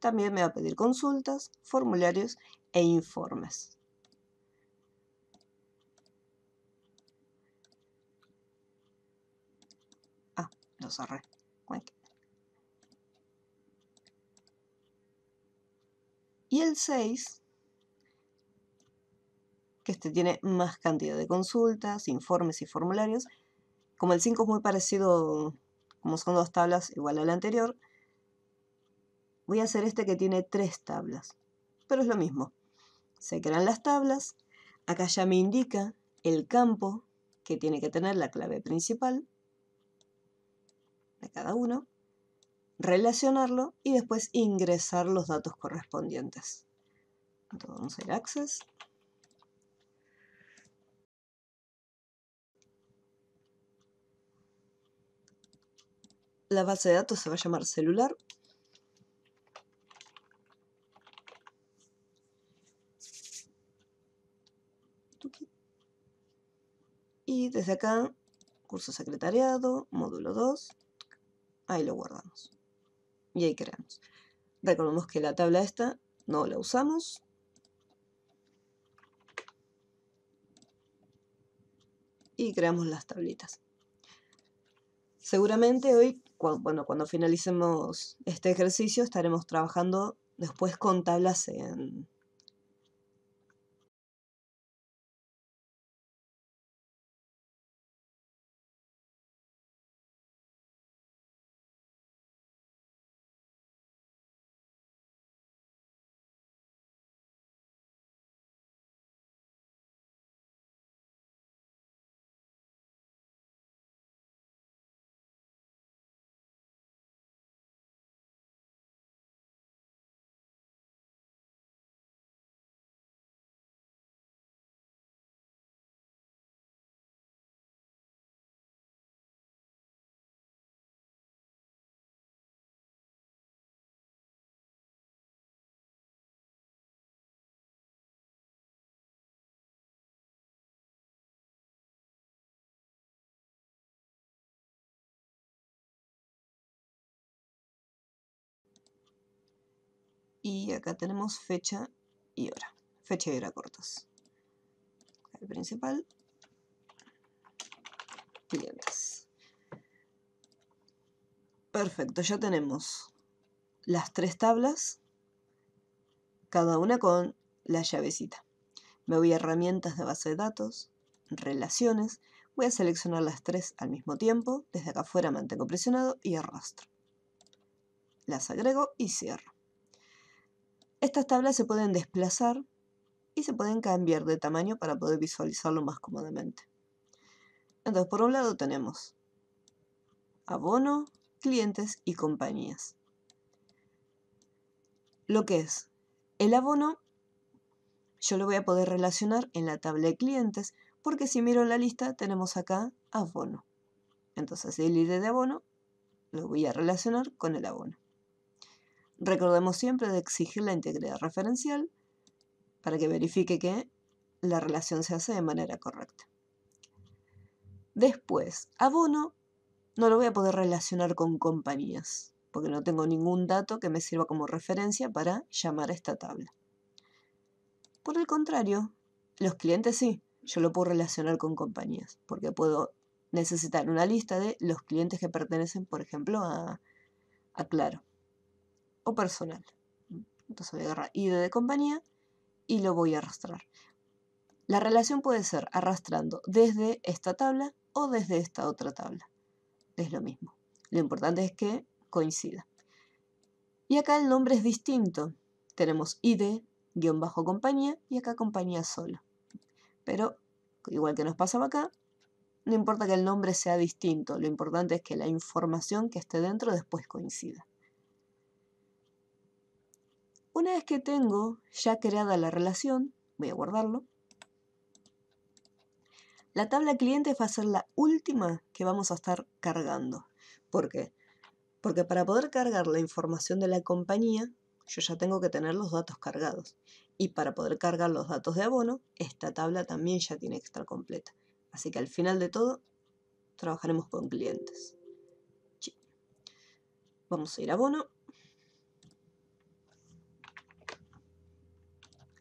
También me va a pedir consultas, formularios e informes. Ah, lo cerré. Y el 6 que este tiene más cantidad de consultas, informes y formularios. Como el 5 es muy parecido, como son dos tablas, igual a la anterior, voy a hacer este que tiene tres tablas, pero es lo mismo. Se crean las tablas, acá ya me indica el campo que tiene que tener la clave principal de cada uno, relacionarlo y después ingresar los datos correspondientes. Entonces vamos a ir a Access, la base de datos se va a llamar celular. Y desde acá, curso secretariado, módulo 2, ahí lo guardamos. Y ahí creamos. Recordemos que la tabla esta no la usamos. Y creamos las tablitas. Seguramente hoy bueno, cuando finalicemos este ejercicio estaremos trabajando después con tablas en, Y acá tenemos fecha y hora. Fecha y hora cortas. El principal. Clientes. Perfecto, ya tenemos las tres tablas, cada una con la llavecita. Me voy a herramientas de base de datos, relaciones, voy a seleccionar las tres al mismo tiempo, desde acá afuera mantengo presionado y arrastro. Las agrego y cierro. Estas tablas se pueden desplazar y se pueden cambiar de tamaño para poder visualizarlo más cómodamente. Entonces, por un lado tenemos abono, clientes y compañías. Lo que es el abono, yo lo voy a poder relacionar en la tabla de clientes, porque si miro la lista tenemos acá abono. Entonces el ID de abono lo voy a relacionar con el abono. Recordemos siempre de exigir la integridad referencial para que verifique que la relación se hace de manera correcta. Después, abono no lo voy a poder relacionar con compañías, porque no tengo ningún dato que me sirva como referencia para llamar a esta tabla. Por el contrario, los clientes sí, yo lo puedo relacionar con compañías, porque puedo necesitar una lista de los clientes que pertenecen, por ejemplo, a, Claro o personal. Entonces voy a agarrar ID de compañía y lo voy a arrastrar. La relación puede ser arrastrando desde esta tabla o desde esta otra tabla. Es lo mismo. Lo importante es que coincida. Y acá el nombre es distinto. Tenemos ID-compañía y acá compañía solo Pero, igual que nos pasaba acá, no importa que el nombre sea distinto, lo importante es que la información que esté dentro después coincida. Una vez que tengo ya creada la relación, voy a guardarlo. La tabla clientes va a ser la última que vamos a estar cargando. ¿Por qué? Porque para poder cargar la información de la compañía, yo ya tengo que tener los datos cargados. Y para poder cargar los datos de abono, esta tabla también ya tiene que estar completa. Así que al final de todo, trabajaremos con clientes. Vamos a ir a abono.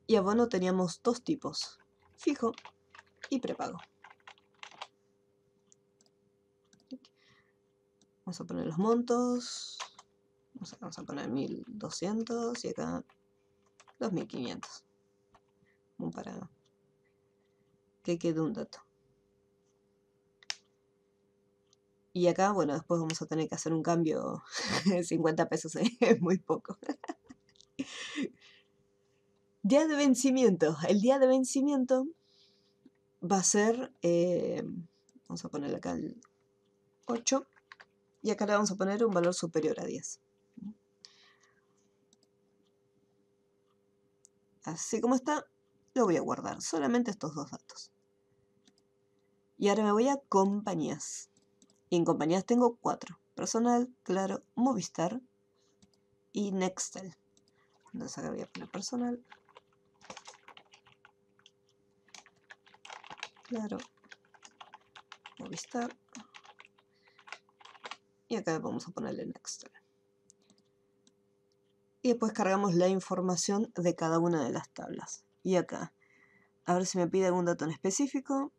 y abono teníamos dos tipos, fijo y prepago. Vamos a poner los montos, vamos a poner 1200 y acá 2500. Un para que quede un dato. Y acá, bueno, después vamos a tener que hacer un cambio. 50 (laughs) pesos (laughs) es muy poco. Día de vencimiento. El día de vencimiento va a ser, eh, vamos a ponerle acá el 8 y acá le vamos a poner un valor superior a 10. Así como está, lo voy a guardar, solamente estos dos datos. Y ahora me voy a compañías. Y en compañías tengo cuatro. Personal, claro, Movistar y Nextel. Entonces acá voy a poner personal, claro Movistar y acá vamos a ponerle Next y después cargamos la información de cada una de las tablas y acá a ver si me pide algún dato en específico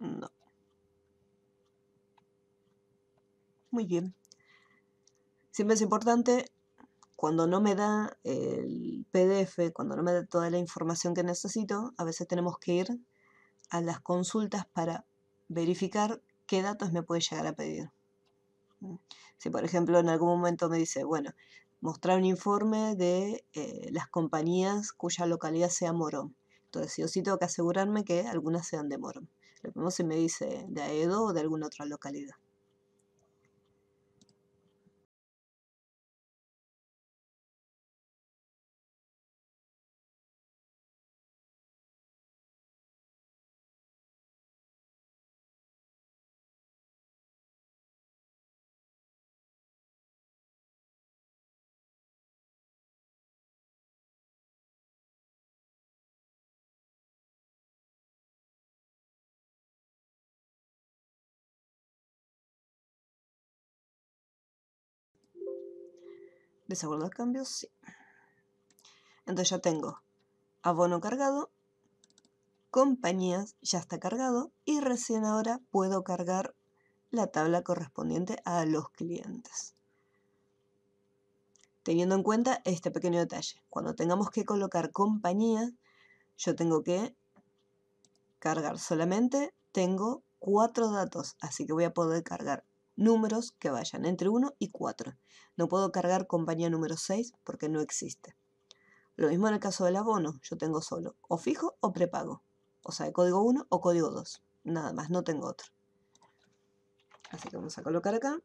no muy bien Siempre es importante cuando no me da el PDF, cuando no me da toda la información que necesito, a veces tenemos que ir a las consultas para verificar qué datos me puede llegar a pedir. Mm. Si por ejemplo en algún momento me dice, bueno, mostrar un informe de eh, las compañías cuya localidad sea Morón. Entonces yo sí tengo que asegurarme que algunas sean de Morón. Lo mismo si me dice de Aedo o de alguna otra localidad. de los cambios? sí. Entonces ya tengo abono cargado, compañías ya está cargado y recién ahora puedo cargar la tabla correspondiente a los clientes. Teniendo en cuenta este pequeño detalle, cuando tengamos que colocar compañías, yo tengo que cargar solamente, tengo cuatro datos, así que voy a poder cargar números que vayan entre 1 y 4. No puedo cargar compañía número 6 porque no existe. Lo mismo en el caso del abono, yo tengo solo o fijo o prepago. O sea, de código 1 o código 2. Nada más, no tengo otro. Así que vamos a colocar acá.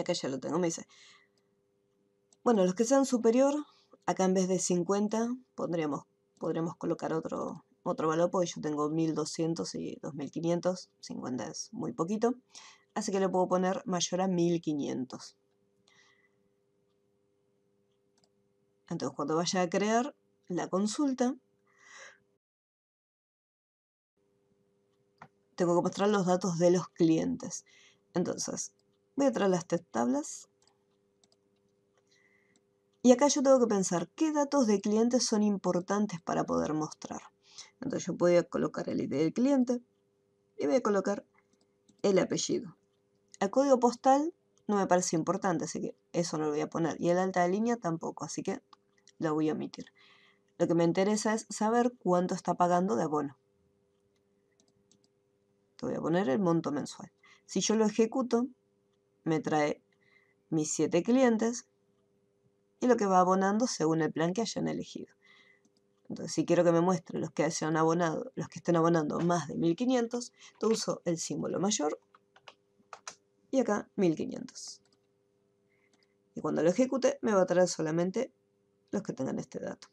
y que ya lo tengo, me dice. Bueno, los que sean superior, acá en vez de 50, podríamos colocar otro, otro valor, porque yo tengo 1200 y 2500, 50 es muy poquito, así que le puedo poner mayor a 1500. Entonces, cuando vaya a crear la consulta, tengo que mostrar los datos de los clientes. Entonces, Voy a traer las tres tablas. Y acá yo tengo que pensar qué datos de clientes son importantes para poder mostrar. Entonces yo voy a colocar el ID del cliente y voy a colocar el apellido. El código postal no me parece importante, así que eso no lo voy a poner. Y el alta de línea tampoco, así que lo voy a omitir. Lo que me interesa es saber cuánto está pagando de abono. Te voy a poner el monto mensual. Si yo lo ejecuto, me trae mis siete clientes y lo que va abonando según el plan que hayan elegido. Entonces, si quiero que me muestre los que hayan abonado, los que estén abonando más de 1500, uso el símbolo mayor y acá 1500. Y cuando lo ejecute, me va a traer solamente los que tengan este dato.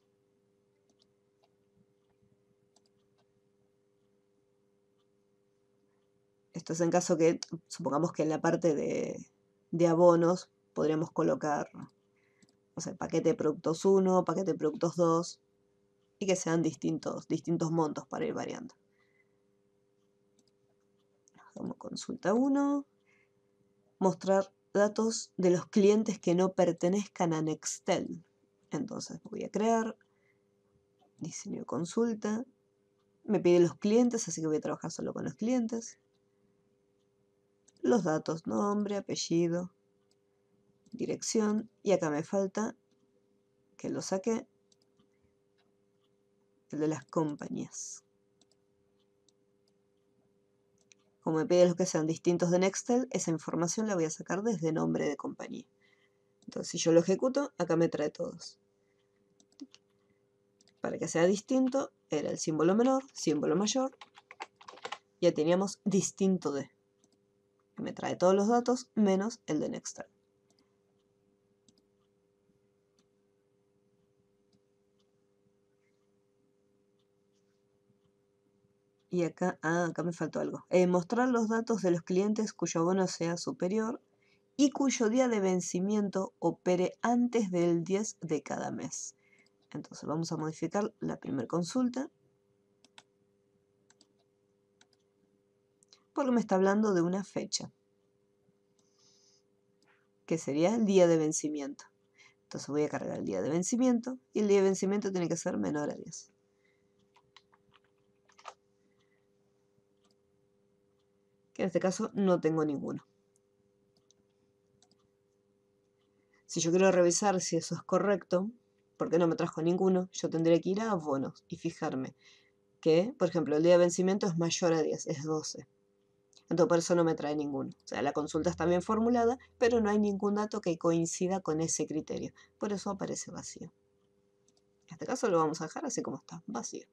Entonces, en caso que, supongamos que en la parte de, abonos podríamos colocar, paquete de productos 1, paquete de productos 2, y que sean distintos, distintos montos para ir variando. Hacemos consulta 1, mostrar datos de los clientes que no pertenezcan a Nextel. Entonces voy a crear diseño consulta. Me pide los clientes, así que voy a trabajar solo con los clientes los datos, nombre, apellido, dirección, y acá me falta que lo saque el de las compañías. Como me pide los que sean distintos de Nextel, esa información la voy a sacar desde nombre de compañía. Entonces, si yo lo ejecuto, acá me trae todos. Para que sea distinto, era el símbolo menor, símbolo mayor, ya teníamos distinto de me trae todos los datos menos el de Nextel. Y acá, ah, acá me faltó algo. Eh, mostrar los datos de los clientes cuyo bono sea superior y cuyo día de vencimiento opere antes del 10 de cada mes. Entonces vamos a modificar la primera consulta. porque me está hablando de una fecha, que sería el día de vencimiento. Entonces voy a cargar el día de vencimiento y el día de vencimiento tiene que ser menor a 10. Que en este caso no tengo ninguno. Si yo quiero revisar si eso es correcto, porque no me trajo ninguno, yo tendría que ir a bonos y fijarme que, por ejemplo, el día de vencimiento es mayor a 10, es 12. Entonces por eso no me trae ninguno. O sea, la consulta está bien formulada, pero no hay ningún dato que coincida con ese criterio. Por eso aparece vacío. En este caso lo vamos a dejar así como está, vacío.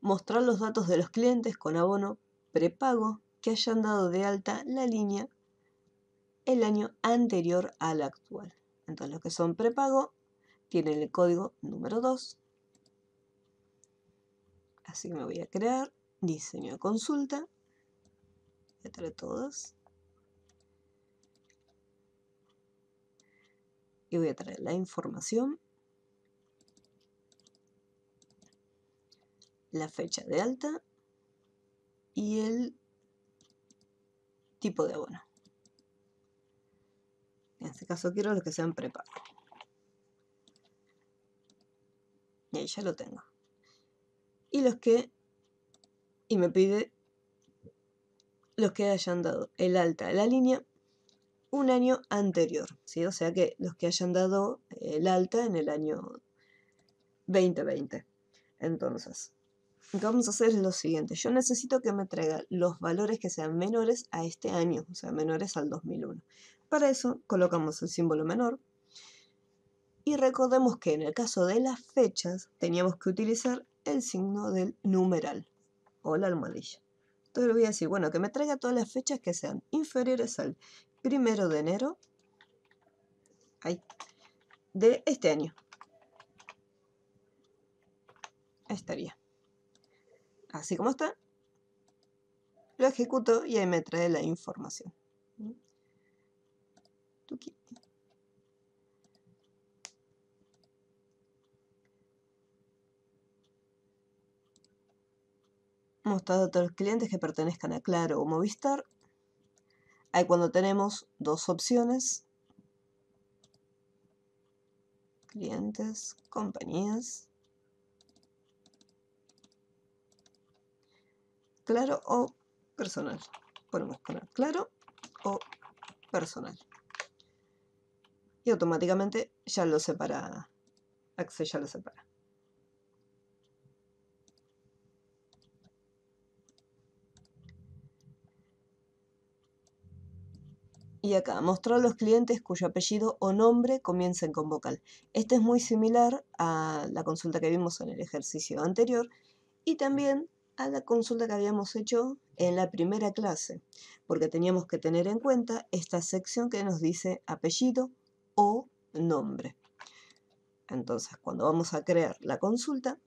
Mostrar los datos de los clientes con abono prepago que hayan dado de alta la línea el año anterior al actual. Entonces los que son prepago tienen el código número 2 Así que me voy a crear diseño de consulta. Voy a traer todos. Y voy a traer la información. La fecha de alta. Y el tipo de abono. En este caso quiero los que sean preparados Y ahí ya lo tengo y los que y me pide los que hayan dado el alta de la línea un año anterior, ¿sí? o sea que los que hayan dado el alta en el año 2020. Entonces, vamos a hacer lo siguiente, yo necesito que me traiga los valores que sean menores a este año, o sea, menores al 2001. Para eso colocamos el símbolo menor y recordemos que en el caso de las fechas teníamos que utilizar el signo del numeral o la almohadilla. Entonces le voy a decir, bueno, que me traiga todas las fechas que sean inferiores al primero de enero de este año. Estaría. Así como está, lo ejecuto y ahí me trae la información. ¿Mm? mostrado a todos los clientes que pertenezcan a Claro o Movistar. Ahí cuando tenemos dos opciones. Clientes, compañías. Claro o personal. Ponemos claro o personal. Y automáticamente ya lo separa. acceso ya lo separa. Y acá, mostrar los clientes cuyo apellido o nombre comiencen con vocal. Este es muy similar a la consulta que vimos en el ejercicio anterior y también a la consulta que habíamos hecho en la primera clase, porque teníamos que tener en cuenta esta sección que nos dice apellido o nombre. Entonces, cuando vamos a crear la consulta,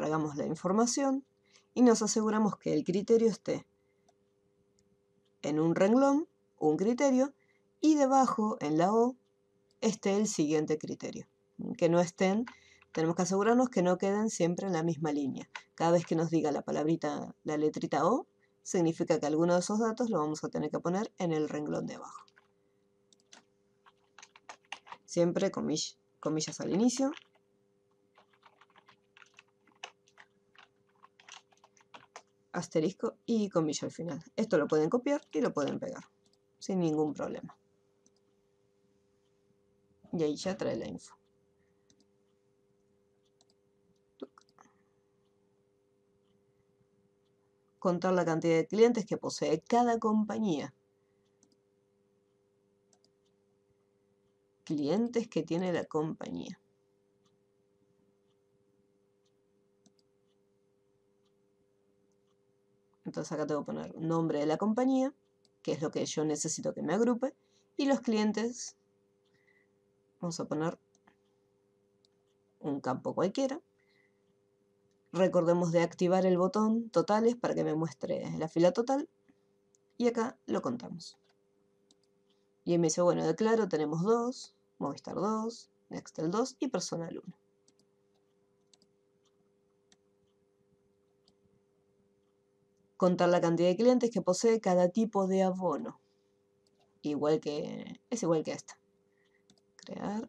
cargamos la información y nos aseguramos que el criterio esté en un renglón, un criterio, y debajo, en la O, esté el siguiente criterio. Que no estén, tenemos que asegurarnos que no queden siempre en la misma línea. Cada vez que nos diga la palabrita, la letrita O, significa que alguno de esos datos lo vamos a tener que poner en el renglón de abajo. Siempre comillas, comillas al inicio, asterisco y comilla al final. Esto lo pueden copiar y lo pueden pegar, sin ningún problema. Y ahí ya trae la info. Contar la cantidad de clientes que posee cada compañía. Clientes que tiene la compañía. Entonces acá tengo que poner nombre de la compañía, que es lo que yo necesito que me agrupe, y los clientes, vamos a poner un campo cualquiera. Recordemos de activar el botón totales para que me muestre la fila total. Y acá lo contamos. Y ahí me dice, bueno, declaro, tenemos dos, Movistar 2, Nextel 2 y Personal 1. contar la cantidad de clientes que posee cada tipo de abono. Igual que, es igual que esta. Crear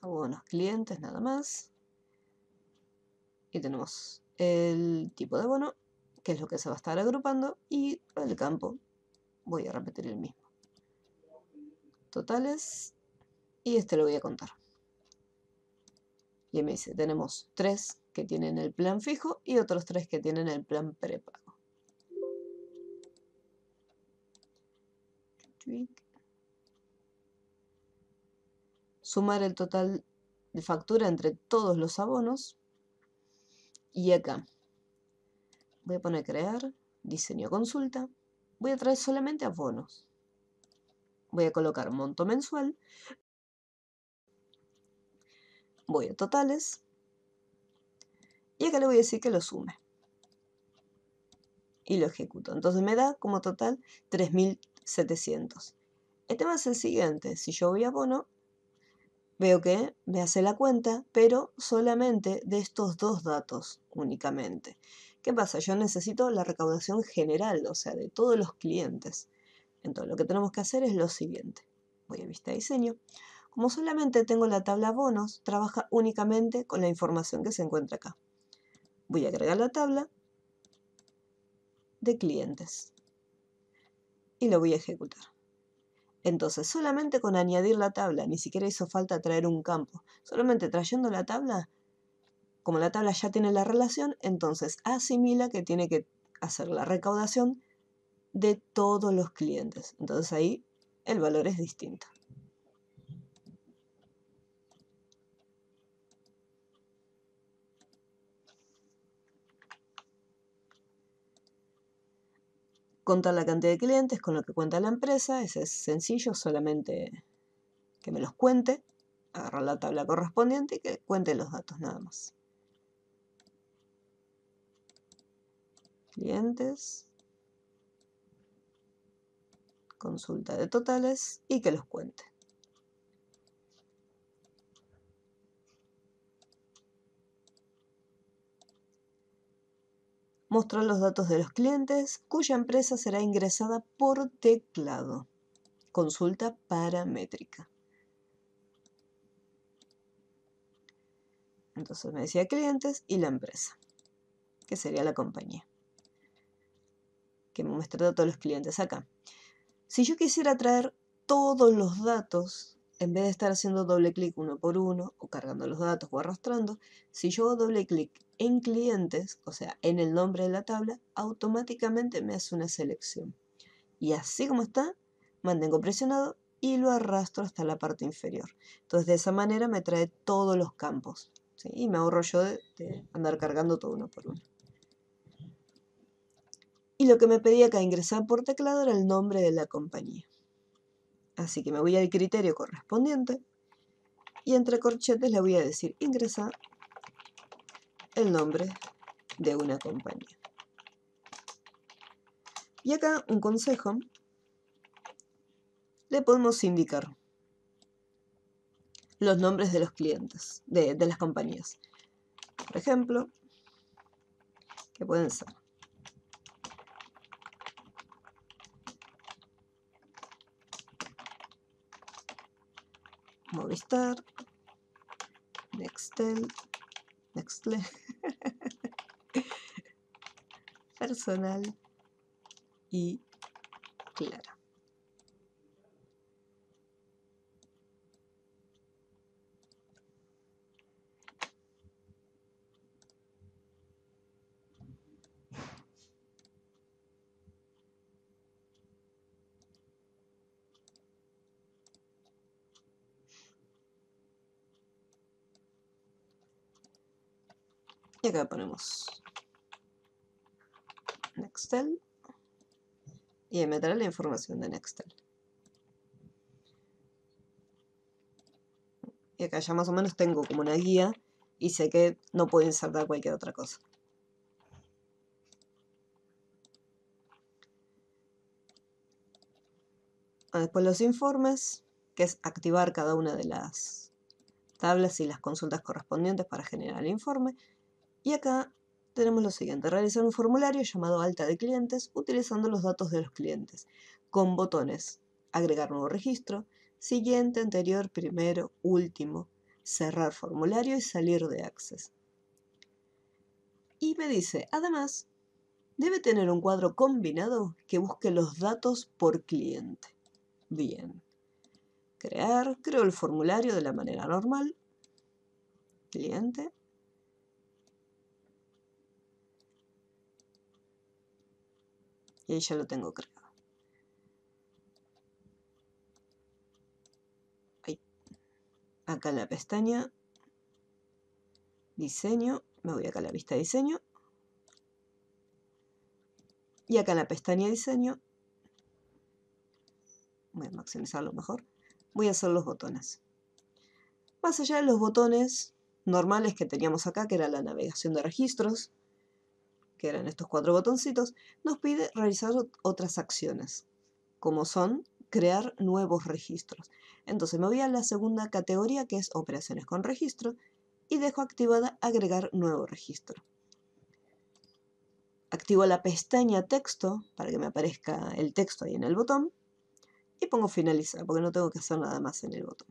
abonos clientes nada más. Y tenemos el tipo de abono, que es lo que se va a estar agrupando, y el campo. Voy a repetir el mismo. Totales. Y este lo voy a contar. Y me dice, tenemos tres que tienen el plan fijo y otros tres que tienen el plan prepago. Sumar el total de factura entre todos los abonos. Y acá voy a poner crear, diseño consulta. Voy a traer solamente abonos. Voy a colocar monto mensual. Voy a totales. Y acá le voy a decir que lo sume. Y lo ejecuto. Entonces me da como total 3700. El tema es el siguiente. Si yo voy a Bono, veo que me hace la cuenta, pero solamente de estos dos datos únicamente. ¿Qué pasa? Yo necesito la recaudación general, o sea, de todos los clientes. Entonces, lo que tenemos que hacer es lo siguiente. Voy a vista diseño. Como solamente tengo la tabla bonos, trabaja únicamente con la información que se encuentra acá. Voy a agregar la tabla de clientes y lo voy a ejecutar. Entonces, solamente con añadir la tabla, ni siquiera hizo falta traer un campo, solamente trayendo la tabla, como la tabla ya tiene la relación, entonces asimila que tiene que hacer la recaudación de todos los clientes. Entonces ahí el valor es distinto. contar la cantidad de clientes con lo que cuenta la empresa, ese es sencillo, solamente que me los cuente, agarrar la tabla correspondiente y que cuente los datos nada más. Clientes, consulta de totales y que los cuente. mostrar los datos de los clientes cuya empresa será ingresada por teclado. Consulta paramétrica. Entonces me decía clientes y la empresa, que sería la compañía, que me muestra todos los clientes acá. Si yo quisiera traer todos los datos en vez de estar haciendo doble clic uno por uno o cargando los datos o arrastrando, si yo hago doble clic en clientes, o sea, en el nombre de la tabla, automáticamente me hace una selección. Y así como está, mantengo presionado y lo arrastro hasta la parte inferior. Entonces de esa manera me trae todos los campos y me ahorro yo de, andar cargando todo uno por uno. Y lo que me pedía acá ingresar por teclado era el nombre de la compañía. Así que me voy al criterio correspondiente y entre corchetes le voy a decir ingresar el nombre de una compañía. Y acá un consejo, le podemos indicar los nombres de los clientes, de, las compañías. Por ejemplo, que pueden ser Movistar, Nextel, Nextle, (laughs) personal y clara. Y acá ponemos Nextel. Y ahí la información de Nextel. Y acá ya más o menos tengo como una guía y sé que no puedo insertar cualquier otra cosa. Ah, después los informes, que es activar cada una de las tablas y las consultas correspondientes para generar el informe. Y acá tenemos lo siguiente, realizar un formulario llamado alta de clientes utilizando los datos de los clientes, con botones agregar nuevo registro, siguiente, anterior, primero, último, cerrar formulario y salir de Access. Y me dice, además, debe tener un cuadro combinado que busque los datos por cliente. Bien. Crear, creo el formulario de la manera normal. Cliente. Y ahí ya lo tengo creado. Acá en la pestaña. Diseño. Me voy acá a la vista diseño. Y acá en la pestaña diseño. Voy a maximizarlo mejor. Voy a hacer los botones. Más allá de los botones normales que teníamos acá, que era la navegación de registros, que eran estos cuatro botoncitos, nos pide realizar otras acciones, como son crear nuevos registros. Entonces me voy a la segunda categoría que es operaciones con registro y dejo activada agregar nuevo registro. Activo la pestaña texto para que me aparezca el texto ahí en el botón y pongo finalizar porque no tengo que hacer nada más en el botón.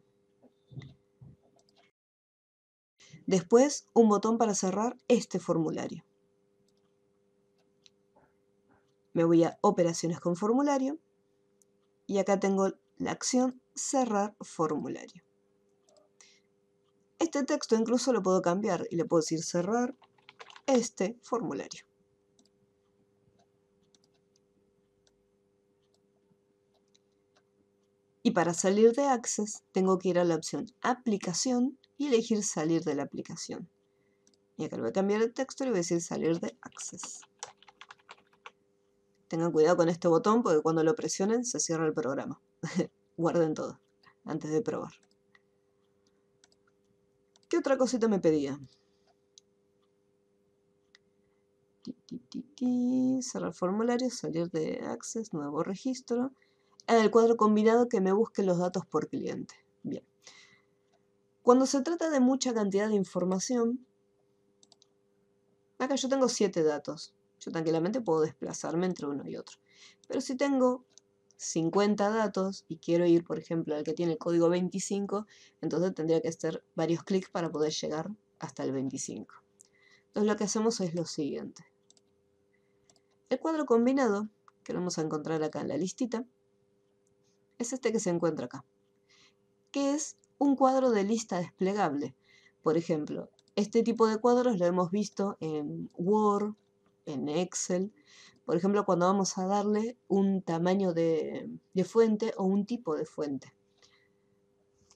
Después un botón para cerrar este formulario. Me voy a operaciones con formulario y acá tengo la acción cerrar formulario. Este texto incluso lo puedo cambiar y le puedo decir cerrar este formulario. Y para salir de Access tengo que ir a la opción Aplicación y elegir salir de la aplicación. Y acá le voy a cambiar el texto y le voy a decir salir de Access. Tengan cuidado con este botón porque cuando lo presionen se cierra el programa. (laughs) Guarden todo antes de probar. ¿Qué otra cosita me pedía? Cerrar formulario, salir de Access, nuevo registro. En el cuadro combinado que me busque los datos por cliente. Bien. Cuando se trata de mucha cantidad de información, acá yo tengo siete datos. Yo tranquilamente puedo desplazarme entre uno y otro. Pero si tengo 50 datos y quiero ir, por ejemplo, al que tiene el código 25, entonces tendría que hacer varios clics para poder llegar hasta el 25. Entonces lo que hacemos es lo siguiente. El cuadro combinado, que lo vamos a encontrar acá en la listita, es este que se encuentra acá, que es un cuadro de lista desplegable. Por ejemplo, este tipo de cuadros lo hemos visto en Word, en Excel. Por ejemplo, cuando vamos a darle un tamaño de, fuente o un tipo de fuente.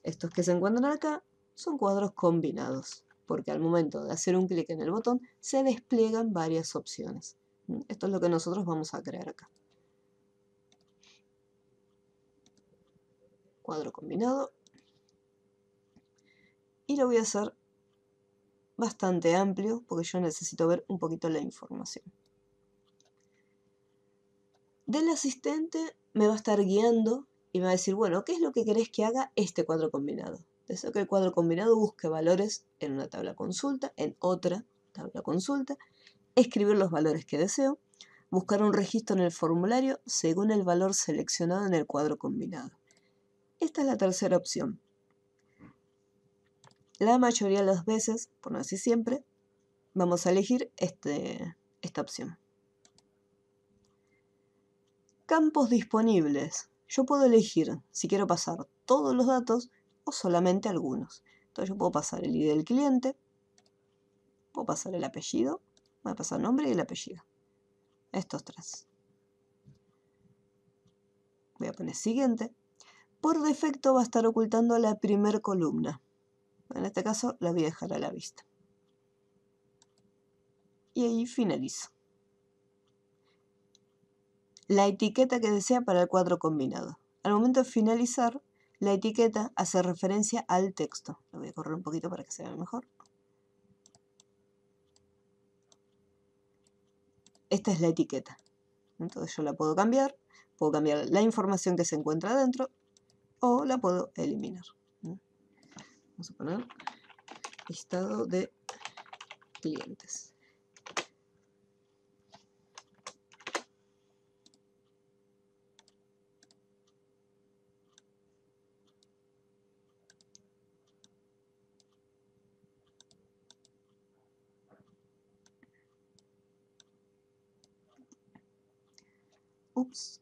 Estos que se encuentran acá son cuadros combinados, porque al momento de hacer un clic en el botón se despliegan varias opciones. Mm, esto es lo que nosotros vamos a crear acá. Cuadro combinado. Y lo voy a hacer bastante amplio porque yo necesito ver un poquito la información. Del asistente me va a estar guiando y me va a decir, bueno, ¿qué es lo que querés que haga este cuadro combinado? Deseo que el cuadro combinado busque valores en una tabla consulta, en otra tabla consulta, escribir los valores que deseo, buscar un registro en el formulario según el valor seleccionado en el cuadro combinado. Esta es la tercera opción la mayoría de las veces, por no decir siempre, vamos a elegir este, esta opción. Campos disponibles. Yo puedo elegir si quiero pasar todos los datos o solamente algunos. Entonces yo puedo pasar el ID del cliente, puedo pasar el apellido, voy a pasar nombre y el apellido. Estos tres. Voy a poner siguiente. Por defecto va a estar ocultando la primer columna. En este caso la voy a dejar a la vista. Y ahí finalizo. La etiqueta que desea para el cuadro combinado. Al momento de finalizar, la etiqueta hace referencia al texto. Lo voy a correr un poquito para que se vea mejor. Esta es la etiqueta. Entonces yo la puedo cambiar, puedo cambiar la información que se encuentra adentro o la puedo eliminar vamos a poner listado de clientes. Ups.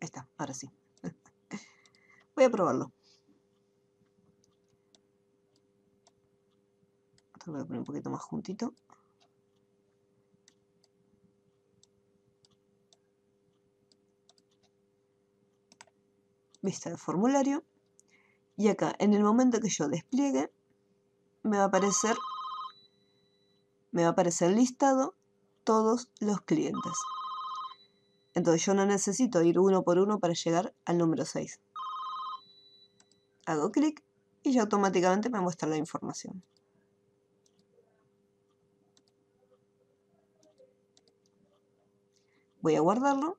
Está, ahora sí. Voy a probarlo. voy a poner un poquito más juntito. Vista de formulario. Y acá, en el momento que yo despliegue, me va a aparecer, me va a aparecer listado todos los clientes. Entonces yo no necesito ir uno por uno para llegar al número 6 hago clic y ya automáticamente me muestra la información. Voy a guardarlo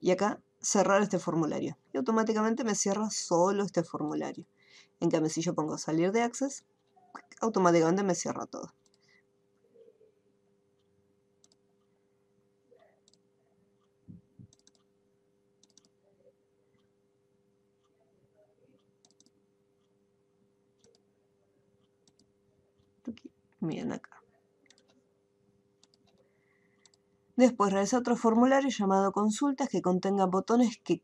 y acá cerrar este formulario y automáticamente me cierra solo este formulario. En cambio si yo pongo salir de Access, automáticamente me cierra todo. Miren acá. Después realiza otro formulario llamado consultas que contenga botones que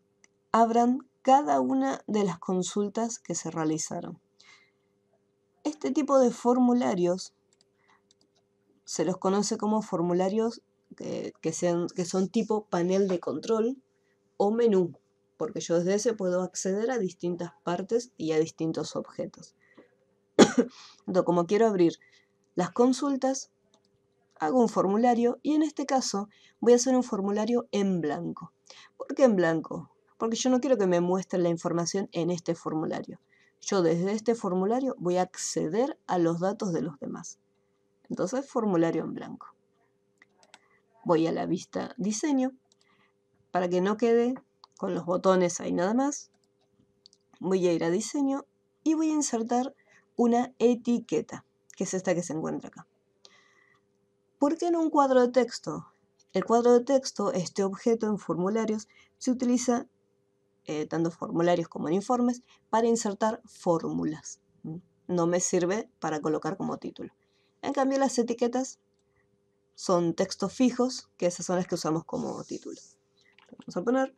abran cada una de las consultas que se realizaron. Este tipo de formularios se los conoce como formularios que, que son tipo panel de control o menú, porque yo desde ese puedo acceder a distintas partes y a distintos objetos. (coughs) Entonces, como quiero abrir las consultas, hago un formulario y en este caso voy a hacer un formulario en blanco. ¿Por qué en blanco? Porque yo no quiero que me muestren la información en este formulario. Yo desde este formulario voy a acceder a los datos de los demás. Entonces, formulario en blanco. Voy a la vista diseño para que no quede con los botones ahí nada más. Voy a ir a diseño y voy a insertar una etiqueta que es esta que se encuentra acá. ¿Por qué en un cuadro de texto? El cuadro de texto, este objeto en formularios, se utiliza, tanto eh, tanto formularios como en informes, para insertar fórmulas. No me sirve para colocar como título. En cambio, las etiquetas son textos fijos, que esas son las que usamos como título. Vamos a poner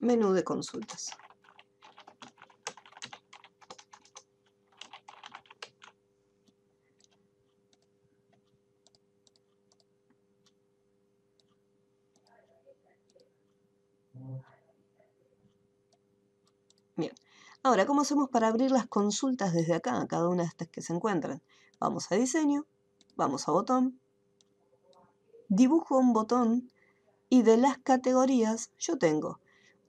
menú de consultas. Ahora, ¿cómo hacemos para abrir las consultas desde acá, cada una de estas que se encuentran? Vamos a diseño, vamos a botón, dibujo un botón y de las categorías yo tengo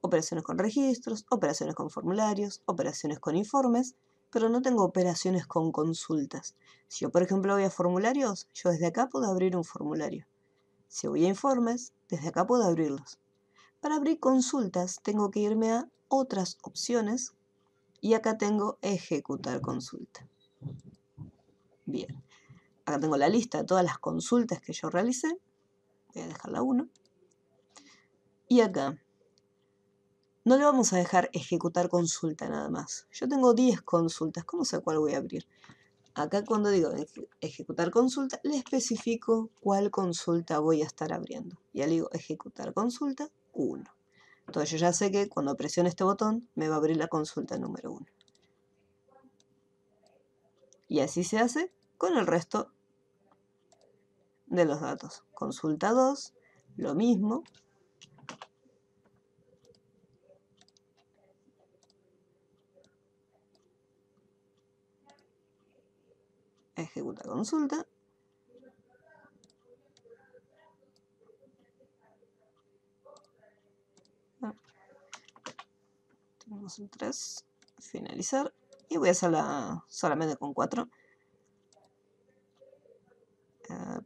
operaciones con registros, operaciones con formularios, operaciones con informes, pero no tengo operaciones con consultas. Si yo, por ejemplo, voy a formularios, yo desde acá puedo abrir un formulario. Si voy a informes, desde acá puedo abrirlos. Para abrir consultas tengo que irme a otras opciones y acá tengo ejecutar consulta. Bien. Acá tengo la lista de todas las consultas que yo realicé. Voy a dejarla 1. Y acá. No le vamos a dejar ejecutar consulta nada más. Yo tengo 10 consultas. ¿Cómo sé cuál voy a abrir? Acá cuando digo ejecutar consulta, le especifico cuál consulta voy a estar abriendo. Ya le digo ejecutar consulta 1. Entonces yo ya sé que cuando presione este botón me va a abrir la consulta número 1. Y así se hace con el resto de los datos. Consulta 2, lo mismo. Ejecuta consulta. Vamos un 3. Finalizar. Y voy a hacerla solamente con 4. Ah,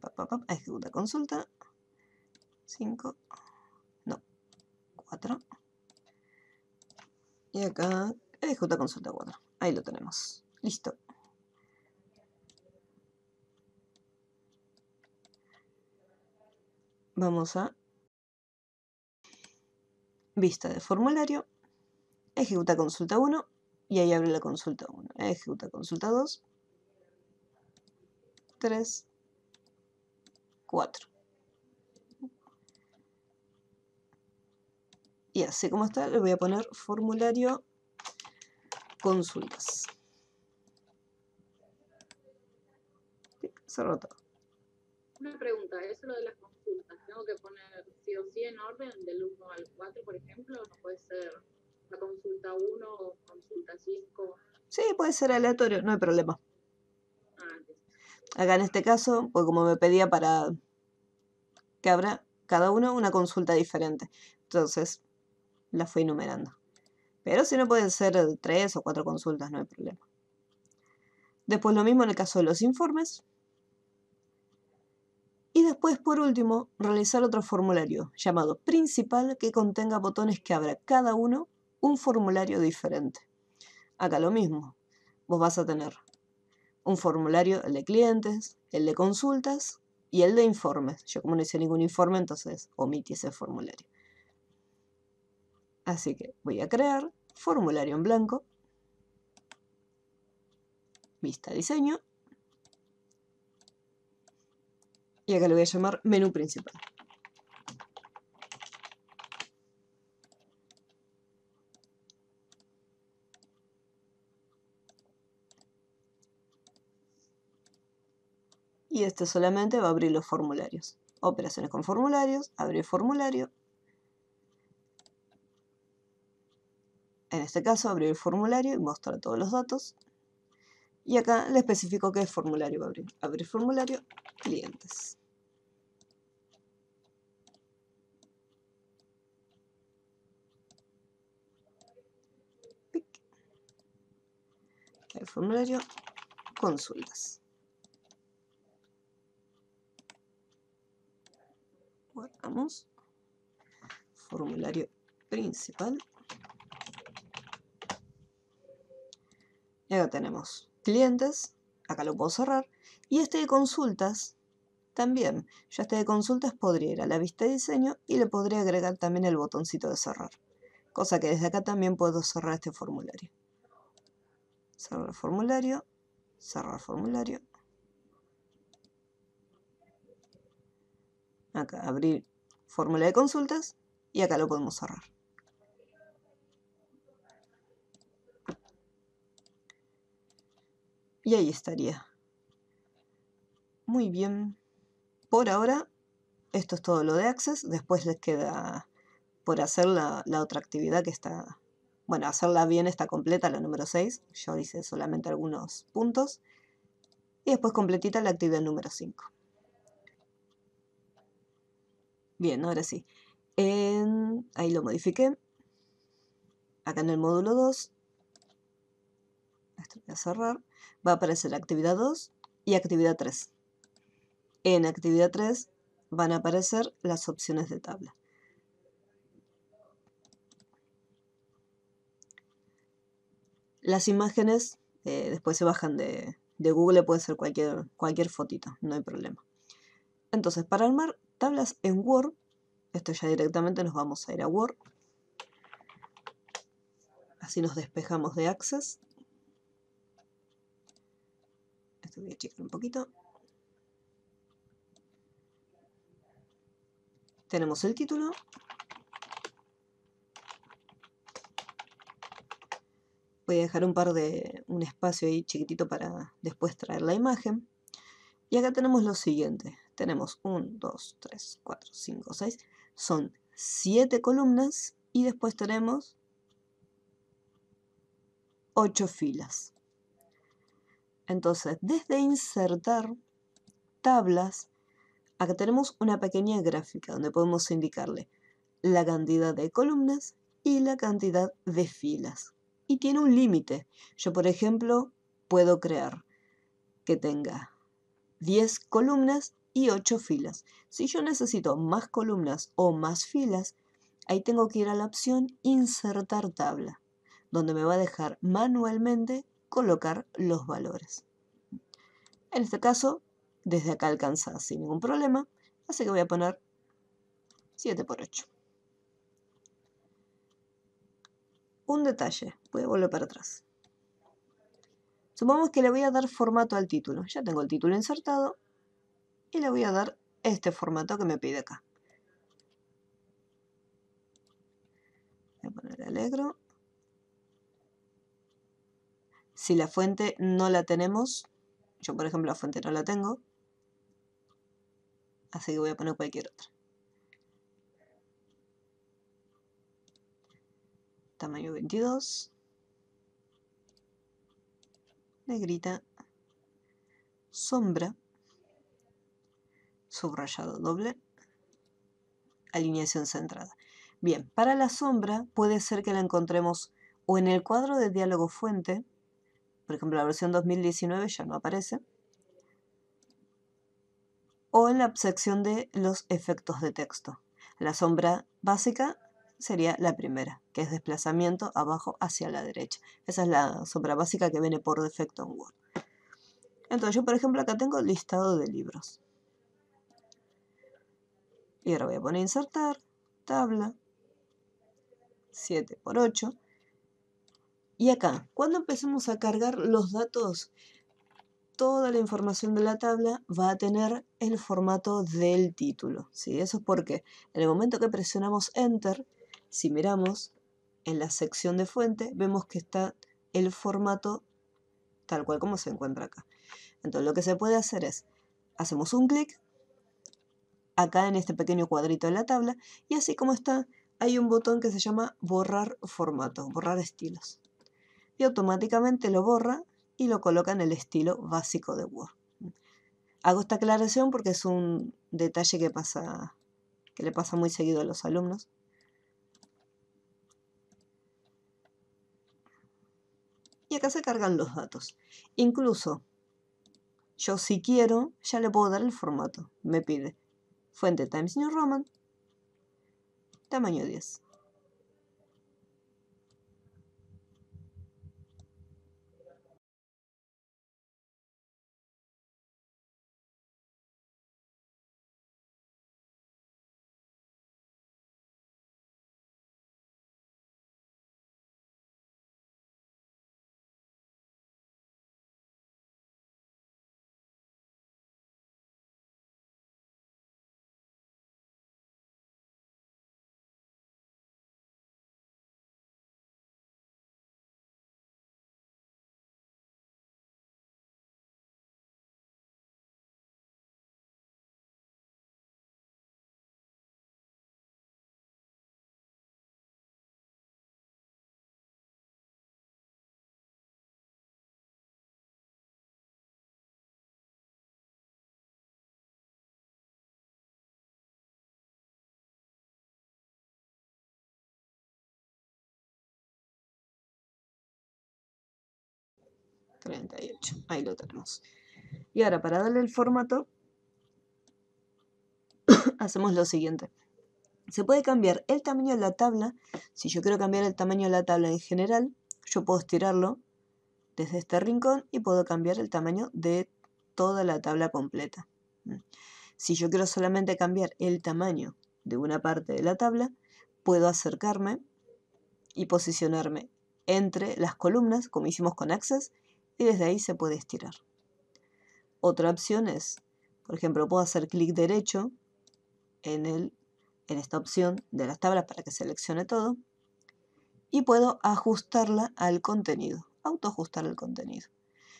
ejecuta consulta. 5. No. 4. Y acá ejecuta consulta 4. Ahí lo tenemos. Listo. Vamos a vista de formulario ejecuta consulta 1 y ahí abre la consulta 1. Ejecuta consulta 2, 3, 4. Y así como está, le voy a poner formulario consultas. Cerró todo. Una pregunta, eso lo de las consultas, ¿tengo que poner sí o sí en orden del 1 al 4, por ejemplo? ¿No puede ser la consulta 1 o consulta 5. Sí, puede ser aleatorio, no hay problema. Ah, Acá en este caso, pues como me pedía para que abra cada uno una consulta diferente. Entonces, la fui enumerando. Pero si no pueden ser tres o cuatro consultas, no hay problema. Después lo mismo en el caso de los informes. Y después, por último, realizar otro formulario llamado principal que contenga botones que abra cada uno un formulario diferente. Acá lo mismo, vos vas a tener un formulario, el de clientes, el de consultas y el de informes. Yo como no hice ningún informe, entonces omití ese formulario. Así que voy a crear formulario en blanco, vista diseño, y acá lo voy a llamar menú principal. y este solamente va a abrir los formularios. Operaciones con formularios, abrir formulario. En este caso, abrir el formulario y mostrar todos los datos. Y acá le especifico qué formulario va a abrir. Abrir formulario, clientes. el formulario consultas. guardamos formulario principal y acá tenemos clientes acá lo puedo cerrar y este de consultas también yo este de consultas podría ir a la vista de diseño y le podría agregar también el botoncito de cerrar cosa que desde acá también puedo cerrar este formulario cerrar formulario cerrar formulario Acá abrir fórmula de consultas y acá lo podemos cerrar. Y ahí estaría. Muy bien. Por ahora, esto es todo lo de Access. Después les queda por hacer la, la otra actividad que está... Bueno, hacerla bien está completa, la número 6. Yo hice solamente algunos puntos. Y después completita la actividad número 5. Bien, ahora sí. ahí lo modifiqué. Acá en el módulo 2. Esto voy a cerrar. Va a aparecer actividad 2 y actividad 3. En actividad 3 van a aparecer las opciones de tabla. Las imágenes eh, después se bajan de, de Google, puede ser cualquier, cualquier fotito, no hay problema. Entonces, para armar tablas en Word. Esto ya directamente nos vamos a ir a Word. Así nos despejamos de Access. Esto voy a checar un poquito. Tenemos el título. Voy a dejar un par de un espacio ahí chiquitito para después traer la imagen. Y acá tenemos lo siguiente tenemos 1, 2, 3, 4, 5, 6, son 7 columnas y después tenemos 8 filas. Entonces, desde insertar tablas, acá tenemos una pequeña gráfica donde podemos indicarle la cantidad de columnas y la cantidad de filas. Y tiene un límite. Yo, por ejemplo, puedo crear que tenga 10 columnas y 8 filas. Si yo necesito más columnas o más filas, ahí tengo que ir a la opción insertar tabla, donde me va a dejar manualmente colocar los valores. En este caso, desde acá alcanza sin ningún problema, así que voy a poner 7 por 8. Un detalle, voy a volver para atrás. Supongamos que le voy a dar formato al título. Ya tengo el título insertado, y le voy a dar este formato que me pide acá. Voy a poner alegro. Si la fuente no la tenemos, yo por ejemplo la fuente no la tengo, así que voy a poner cualquier otra. Tamaño 22. Negrita. Sombra subrayado doble, alineación centrada. Bien, para la sombra puede ser que la encontremos o en el cuadro de diálogo fuente, por ejemplo la versión 2019 ya no aparece, o en la sección de los efectos de texto. La sombra básica sería la primera, que es desplazamiento abajo hacia la derecha. Esa es la sombra básica que viene por defecto en Word. Entonces yo, por ejemplo, acá tengo listado de libros. Y ahora voy a poner insertar, tabla, 7 por 8. Y acá, cuando empecemos a cargar los datos, toda la información de la tabla va a tener el formato del título. ¿sí? Eso es porque en el momento que presionamos Enter, si miramos en la sección de fuente, vemos que está el formato tal cual como se encuentra acá. Entonces lo que se puede hacer es, hacemos un clic acá en este pequeño cuadrito de la tabla y así como está hay un botón que se llama borrar formato, borrar estilos y automáticamente lo borra y lo coloca en el estilo básico de Word. Hago esta aclaración porque es un detalle que, pasa, que le pasa muy seguido a los alumnos. Y acá se cargan los datos. Incluso yo si quiero ya le puedo dar el formato, me pide. Fuente Times New Roman. Tamaño 10. 38. Ahí lo tenemos. Y ahora para darle el formato, (coughs) hacemos lo siguiente. Se puede cambiar el tamaño de la tabla. Si yo quiero cambiar el tamaño de la tabla en general, yo puedo estirarlo desde este rincón y puedo cambiar el tamaño de toda la tabla completa. Si yo quiero solamente cambiar el tamaño de una parte de la tabla, puedo acercarme y posicionarme entre las columnas, como hicimos con Access, y desde ahí se puede estirar. Otra opción es, por ejemplo, puedo hacer clic derecho en, el, en esta opción de las tablas para que seleccione todo y puedo ajustarla al contenido, autoajustar el contenido.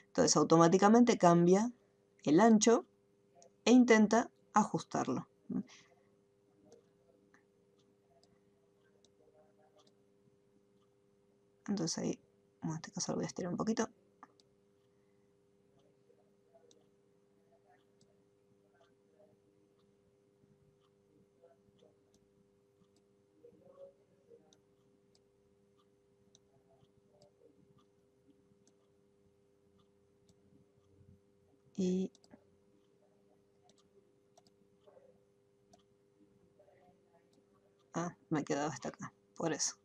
Entonces automáticamente cambia el ancho e intenta ajustarlo. Entonces ahí, en este caso lo voy a estirar un poquito. y ah, me quedado hasta acá, por eso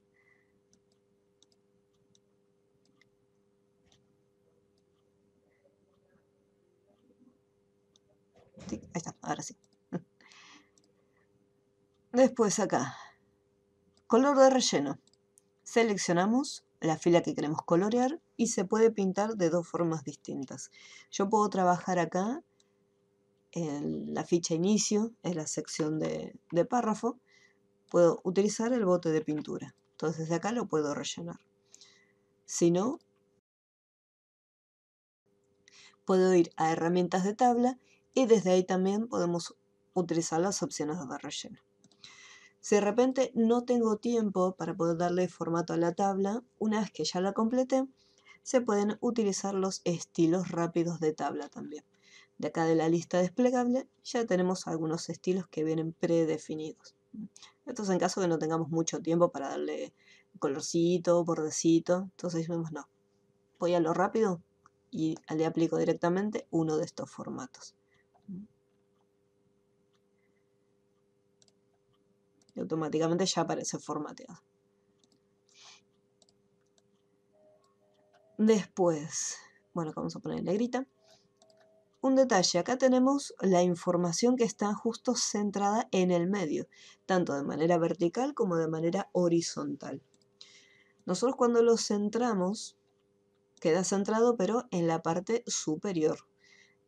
ahí está, ahora sí (laughs) después acá color de relleno seleccionamos la fila que queremos colorear y se puede pintar de dos formas distintas. Yo puedo trabajar acá en la ficha inicio, en la sección de, párrafo, puedo utilizar el bote de pintura. Entonces desde acá lo puedo rellenar. Si no, puedo ir a herramientas de tabla y desde ahí también podemos utilizar las opciones de relleno. Si de repente no tengo tiempo para poder darle formato a la tabla, una vez que ya la completé, se pueden utilizar los estilos rápidos de tabla también. De acá de la lista desplegable ya tenemos algunos estilos que vienen predefinidos. Esto es en caso que no tengamos mucho tiempo para darle colorcito, bordecito. Entonces vemos no, voy a lo rápido y le aplico directamente uno de estos formatos. y automáticamente ya aparece formateado Después, bueno, vamos a poner negrita. Un detalle, acá tenemos la información que está justo centrada en el medio, tanto de manera vertical como de manera horizontal. Nosotros cuando lo centramos, queda centrado pero en la parte superior.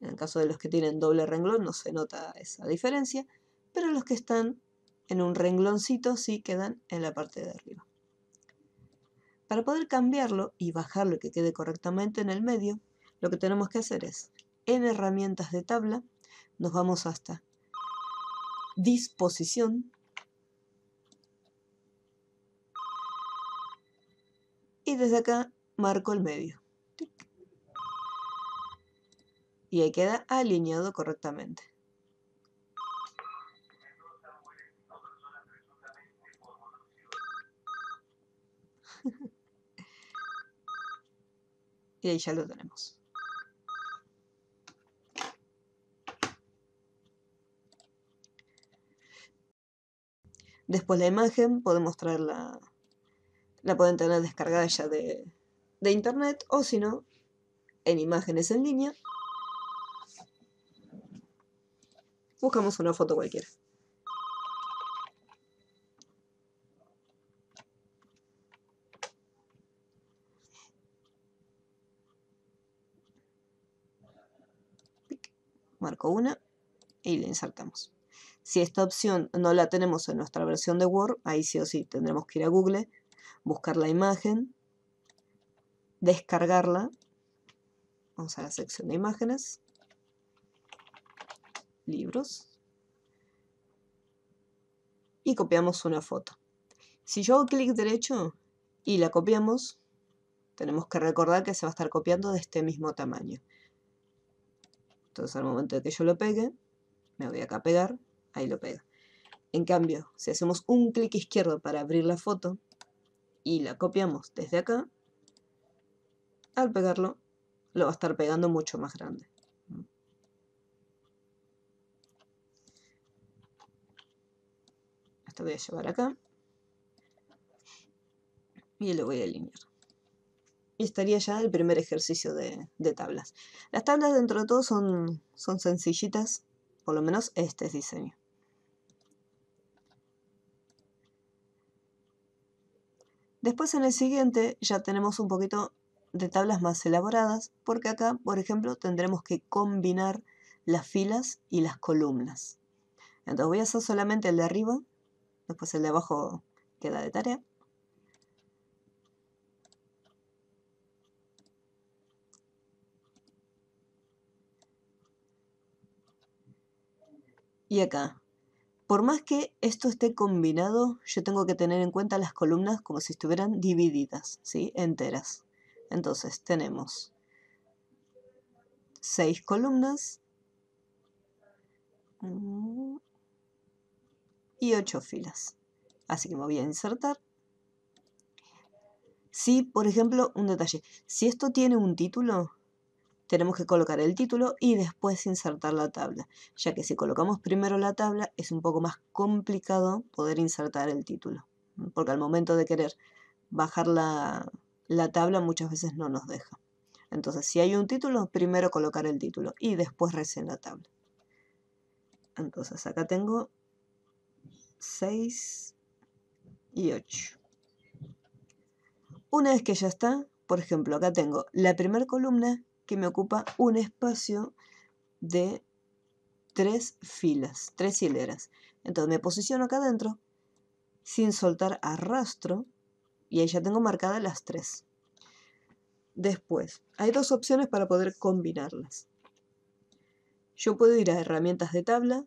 En el caso de los que tienen doble renglón no se nota esa diferencia, pero los que están en un rengloncito sí quedan en la parte de arriba. Para poder cambiarlo y bajarlo y que quede correctamente en el medio, lo que tenemos que hacer es, en herramientas de tabla, nos vamos hasta disposición, y desde acá marco el medio. Y ahí queda alineado correctamente. y ahí ya lo tenemos. Después la imagen podemos traerla, la pueden tener descargada ya de, de internet o si no, en imágenes en línea, buscamos una foto cualquiera. marco una y le insertamos. Si esta opción no la tenemos en nuestra versión de Word, ahí sí o sí tendremos que ir a Google, buscar la imagen, descargarla, vamos a la sección de imágenes, libros, y copiamos una foto. Si yo hago clic derecho y la copiamos, tenemos que recordar que se va a estar copiando de este mismo tamaño. Entonces al momento de que yo lo pegue, me voy acá a pegar, ahí lo pega. En cambio, si hacemos un clic izquierdo para abrir la foto y la copiamos desde acá, al pegarlo lo va a estar pegando mucho más grande. Esto voy a llevar acá y lo voy a alinear y estaría ya el primer ejercicio de, tablas. Las tablas dentro de todo son, son sencillitas, por lo menos este es diseño. Después en el siguiente ya tenemos un poquito de tablas más elaboradas, porque acá, por ejemplo, tendremos que combinar las filas y las columnas. Entonces voy a hacer solamente el de arriba, después el de abajo queda de tarea. y acá. Por más que esto esté combinado, yo tengo que tener en cuenta las columnas como si estuvieran divididas, ¿sí? Enteras. Entonces, tenemos seis columnas mm. y ocho filas. Así que me voy a insertar. Si, por ejemplo, un detalle, si esto tiene un título, tenemos que colocar el título y después insertar la tabla, ya que si colocamos primero la tabla es un poco más complicado poder insertar el título, porque al momento de querer bajar la, tabla muchas veces no nos deja. Entonces, si hay un título, primero colocar el título y después recién la tabla. Entonces, acá tengo 6 y 8. Una vez que ya está, por ejemplo, acá tengo la primera columna que me ocupa un espacio de tres filas, tres hileras. Entonces me posiciono acá adentro sin soltar arrastro y ahí ya tengo marcadas las tres. Después, hay dos opciones para poder combinarlas. Yo puedo ir a herramientas de tabla,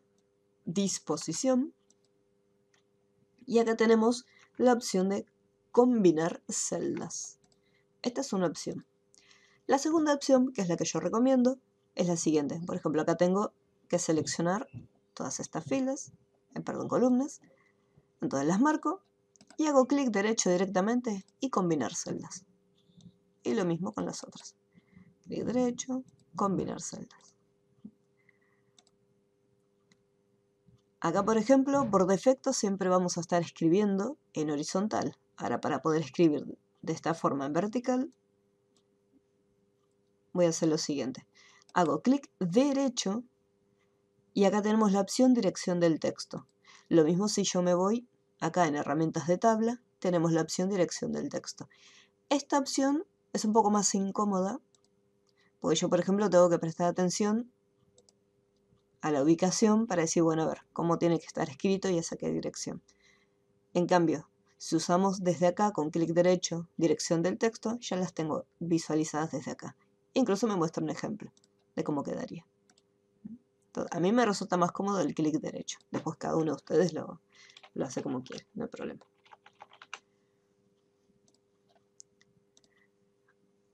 disposición, y acá tenemos la opción de combinar celdas. Esta es una opción. La segunda opción, que es la que yo recomiendo, es la siguiente. Por ejemplo, acá tengo que seleccionar todas estas filas, eh, perdón, columnas. Entonces las marco y hago clic derecho directamente y combinar celdas. Y lo mismo con las otras. Clic derecho, combinar celdas. Acá, por ejemplo, por defecto siempre vamos a estar escribiendo en horizontal. Ahora, para poder escribir de esta forma en vertical, voy a hacer lo siguiente. Hago clic derecho y acá tenemos la opción dirección del texto. Lo mismo si yo me voy acá en herramientas de tabla, tenemos la opción dirección del texto. Esta opción es un poco más incómoda, porque yo por ejemplo tengo que prestar atención a la ubicación para decir, bueno, a ver, cómo tiene que estar escrito y esa qué dirección. En cambio, si usamos desde acá con clic derecho dirección del texto, ya las tengo visualizadas desde acá. Incluso me muestra un ejemplo de cómo quedaría. a mí me resulta más cómodo el clic derecho. Después cada uno de ustedes lo, lo hace como quiere, no hay problema.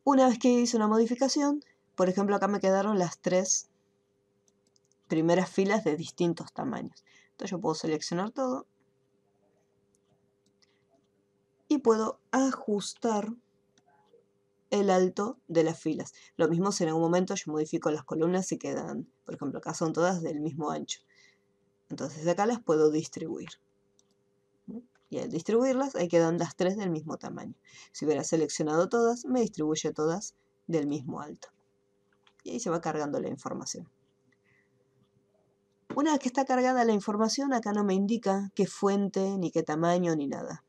Una vez que hice una modificación, por ejemplo acá me quedaron las tres primeras filas de distintos tamaños. Entonces yo puedo seleccionar todo y puedo ajustar el alto de las filas. Lo mismo si en algún momento yo modifico las columnas y quedan, por ejemplo, acá son todas del mismo ancho. Entonces acá las puedo distribuir. Y al distribuirlas, ahí quedan las tres del mismo tamaño. Si hubiera seleccionado todas, me distribuye todas del mismo alto. Y ahí se va cargando la información. Una vez que está cargada la información, acá no me indica qué fuente, ni qué tamaño, ni nada.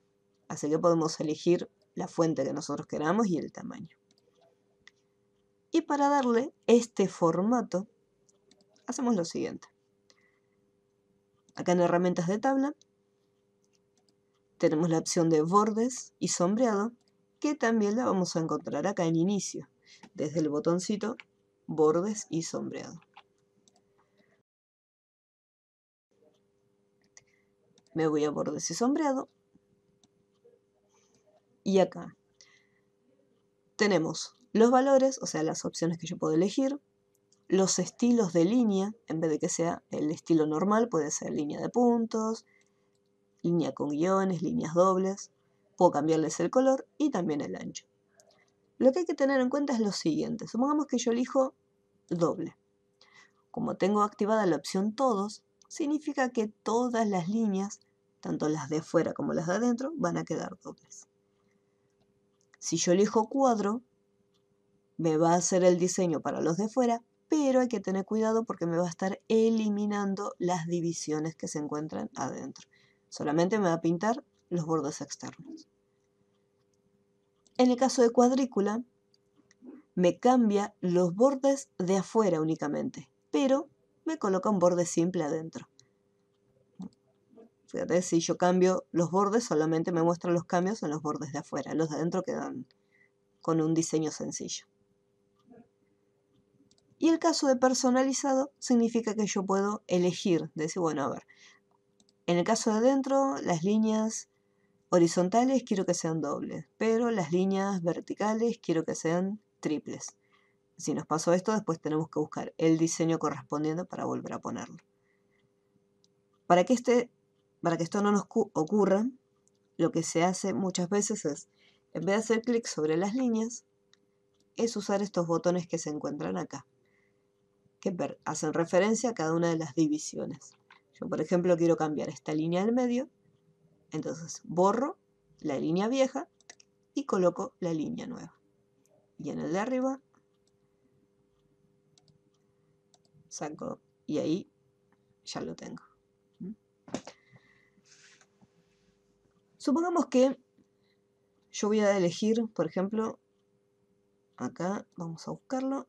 Así que podemos elegir la fuente que nosotros queramos y el tamaño. Y para darle este formato, hacemos lo siguiente. Acá en herramientas de tabla, tenemos la opción de bordes y sombreado, que también la vamos a encontrar acá en inicio, desde el botoncito bordes y sombreado. Me voy a bordes y sombreado y acá. Tenemos los valores, o sea, las opciones que yo puedo elegir, los estilos de línea, en vez de que sea el estilo normal, puede ser línea de puntos, línea con guiones, líneas dobles, puedo cambiarles el color y también el ancho. Lo que hay que tener en cuenta es lo siguiente, supongamos que yo elijo doble. Como tengo activada la opción todos, significa que todas las líneas, tanto las de fuera como las de adentro, van a quedar dobles. Si yo elijo cuadro, me va a hacer el diseño para los de fuera, pero hay que tener cuidado porque me va a estar eliminando las divisiones que se encuentran adentro. Solamente me va a pintar los bordes externos. En el caso de cuadrícula, me cambia los bordes de afuera únicamente, pero me coloca un borde simple adentro. Fíjate, si yo cambio los bordes, solamente me muestran los cambios en los bordes de afuera. Los de adentro quedan con un diseño sencillo. Y el caso de personalizado significa que yo puedo elegir, decir, bueno, a ver, en el caso de adentro, las líneas horizontales quiero que sean dobles, pero las líneas verticales quiero que sean triples. Si nos pasó esto, después tenemos que buscar el diseño correspondiente para volver a ponerlo. Para que este para que esto no nos ocurra, lo que se hace muchas veces es, en vez de hacer clic sobre las líneas, es usar estos botones que se encuentran acá, que hacen referencia a cada una de las divisiones. Yo, por ejemplo, quiero cambiar esta línea del medio, entonces borro la línea vieja y coloco la línea nueva. Y en el de arriba, saco y ahí ya lo tengo. Supongamos que yo voy a elegir, por ejemplo, acá vamos a buscarlo.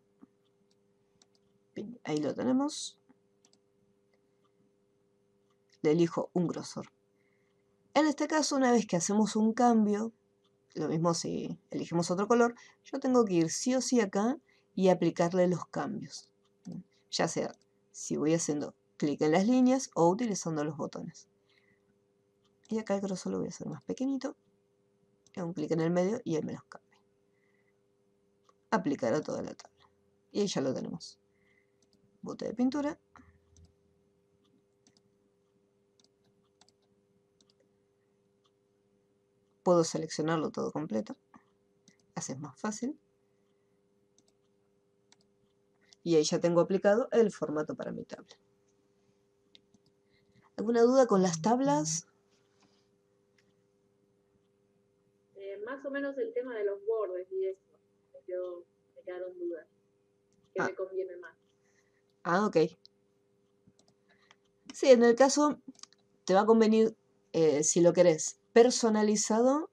Ahí lo tenemos. Le elijo un grosor. En este caso, una vez que hacemos un cambio, lo mismo si elegimos otro color, yo tengo que ir sí o sí acá y aplicarle los cambios. Ya sea si voy haciendo clic en las líneas o utilizando los botones. Y acá el grosor lo voy a hacer más pequeñito. hago un clic en el medio y él me los cambia. a toda la tabla. Y ahí ya lo tenemos. Bote de pintura. puedo seleccionarlo todo completo. Hace más fácil. Y ahí ya tengo aplicado el formato para mi tabla. ¿Alguna duda con las tablas? más o menos el tema de los bordes y eso. Me, me quedaron dudas. ¿Qué me ah. conviene más? Ah, ok. Sí, en el caso te va a convenir, eh, si lo querés, personalizado.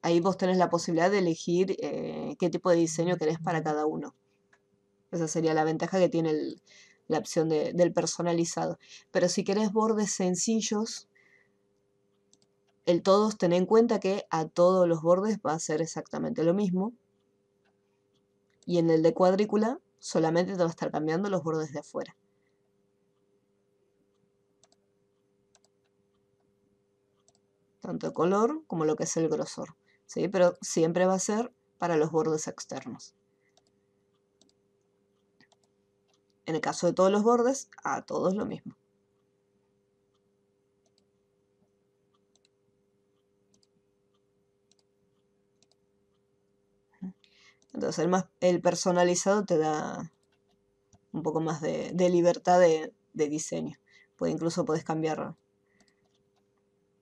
Ahí vos tenés la posibilidad de elegir eh, qué tipo de diseño querés para cada uno. Esa sería la ventaja que tiene la opción del personalizado. Pero si querés bordes sencillos, el todos ten en cuenta que a todos los bordes va a ser exactamente lo mismo. Y en el de cuadrícula solamente te va a estar cambiando los bordes de afuera. Tanto el color como lo que es el grosor. ¿sí? Pero siempre va a ser para los bordes externos. En el caso de todos los bordes, a todos lo mismo. Entonces el, más, el personalizado te da un poco más de, libertad de, diseño. incluso puedes cambiar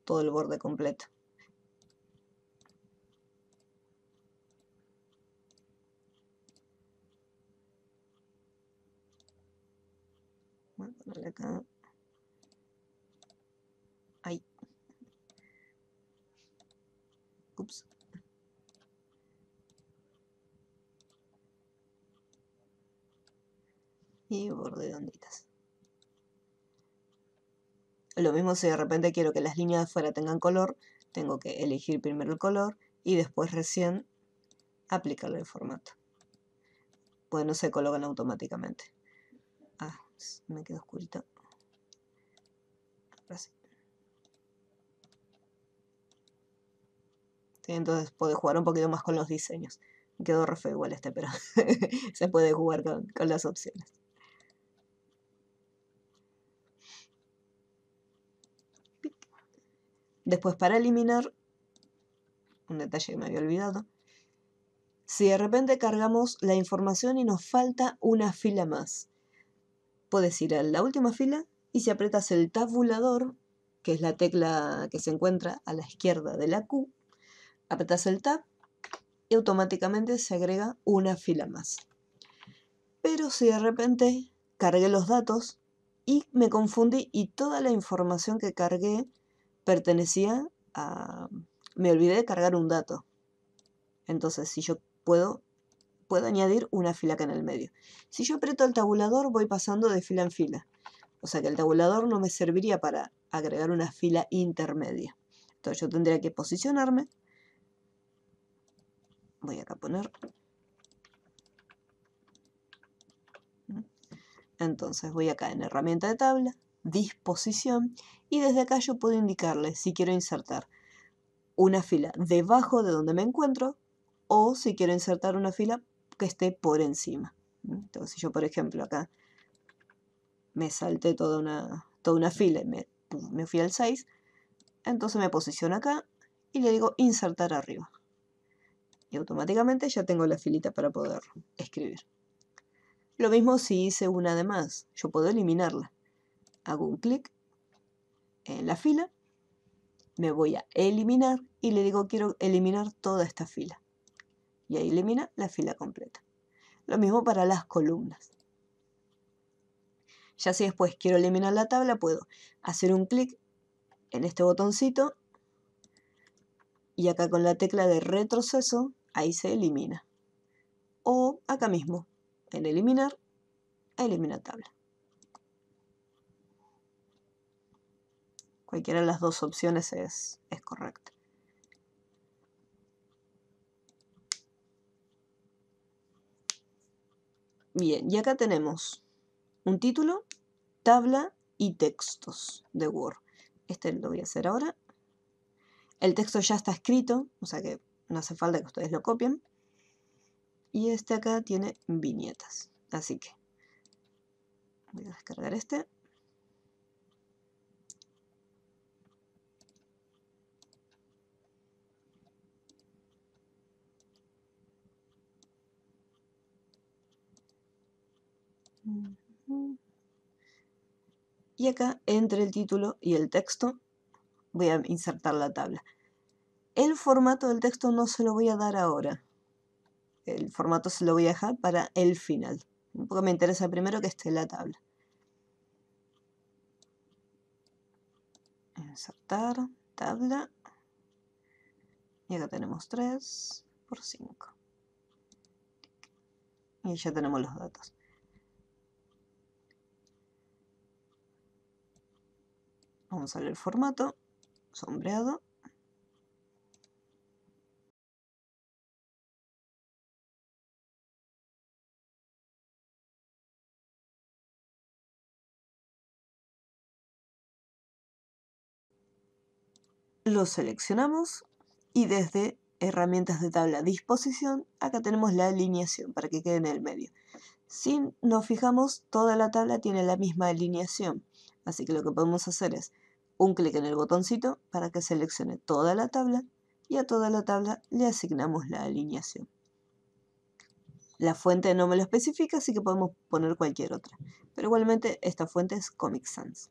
todo el borde completo. Voy a acá. Ahí. Ups. y borde onditas Lo mismo si de repente quiero que las líneas de fuera tengan color, tengo que elegir primero el color y después recién aplicarle el formato. Pues no se colocan automáticamente. Ah, me quedó oscurito. Ahora entonces puede jugar un poquito más con los diseños. Quedó re igual este, pero (laughs) se puede jugar con las opciones. Después para eliminar, un detalle que me había olvidado, si de repente cargamos la información y nos falta una fila más, puedes ir a la última fila y si apretas el tabulador, que es la tecla que se encuentra a la izquierda de la Q, apretas el tab y automáticamente se agrega una fila más. Pero si de repente cargué los datos y me confundí y toda la información que cargué pertenecía a... Me olvidé de cargar un dato. Entonces, si yo puedo, puedo añadir una fila acá en el medio. Si yo aprieto el tabulador, voy pasando de fila en fila. O sea que el tabulador no me serviría para agregar una fila intermedia. Entonces yo tendría que posicionarme. Voy acá a poner. Entonces voy acá en herramienta de tabla, disposición, y desde acá yo puedo indicarle si quiero insertar una fila debajo de donde me encuentro o si quiero insertar una fila que esté por encima. Entonces yo, por ejemplo, acá me salté toda una, toda una fila y me, me fui al 6. Entonces me posiciono acá y le digo insertar arriba. Y automáticamente ya tengo la filita para poder escribir. Lo mismo si hice una de más. Yo puedo eliminarla. Hago un clic en la fila, me voy a eliminar y le digo quiero eliminar toda esta fila. Y ahí elimina la fila completa. Lo mismo para las columnas. Ya si después quiero eliminar la tabla, puedo hacer un clic en este botoncito y acá con la tecla de retroceso, ahí se elimina. O acá mismo, en eliminar, elimina tabla. Cualquiera de las dos opciones es, es correcta. Bien, y acá tenemos un título, tabla y textos de Word. Este lo voy a hacer ahora. El texto ya está escrito, o sea que no hace falta que ustedes lo copien. Y este acá tiene viñetas. Así que voy a descargar este. Y acá, entre el título y el texto, voy a insertar la tabla. El formato del texto no se lo voy a dar ahora. El formato se lo voy a dejar para el final. Un poco me interesa primero que esté la tabla. Insertar, tabla. Y acá tenemos 3 por 5. Y ya tenemos los datos. Vamos a ver el formato, sombreado. Lo seleccionamos y desde herramientas de tabla disposición, acá tenemos la alineación para que quede en el medio. Si nos fijamos, toda la tabla tiene la misma alineación, así que lo que podemos hacer es un clic en el botoncito para que seleccione toda la tabla y a toda la tabla le asignamos la alineación. La fuente no me lo especifica, así que podemos poner cualquier otra. Pero igualmente esta fuente es Comic Sans.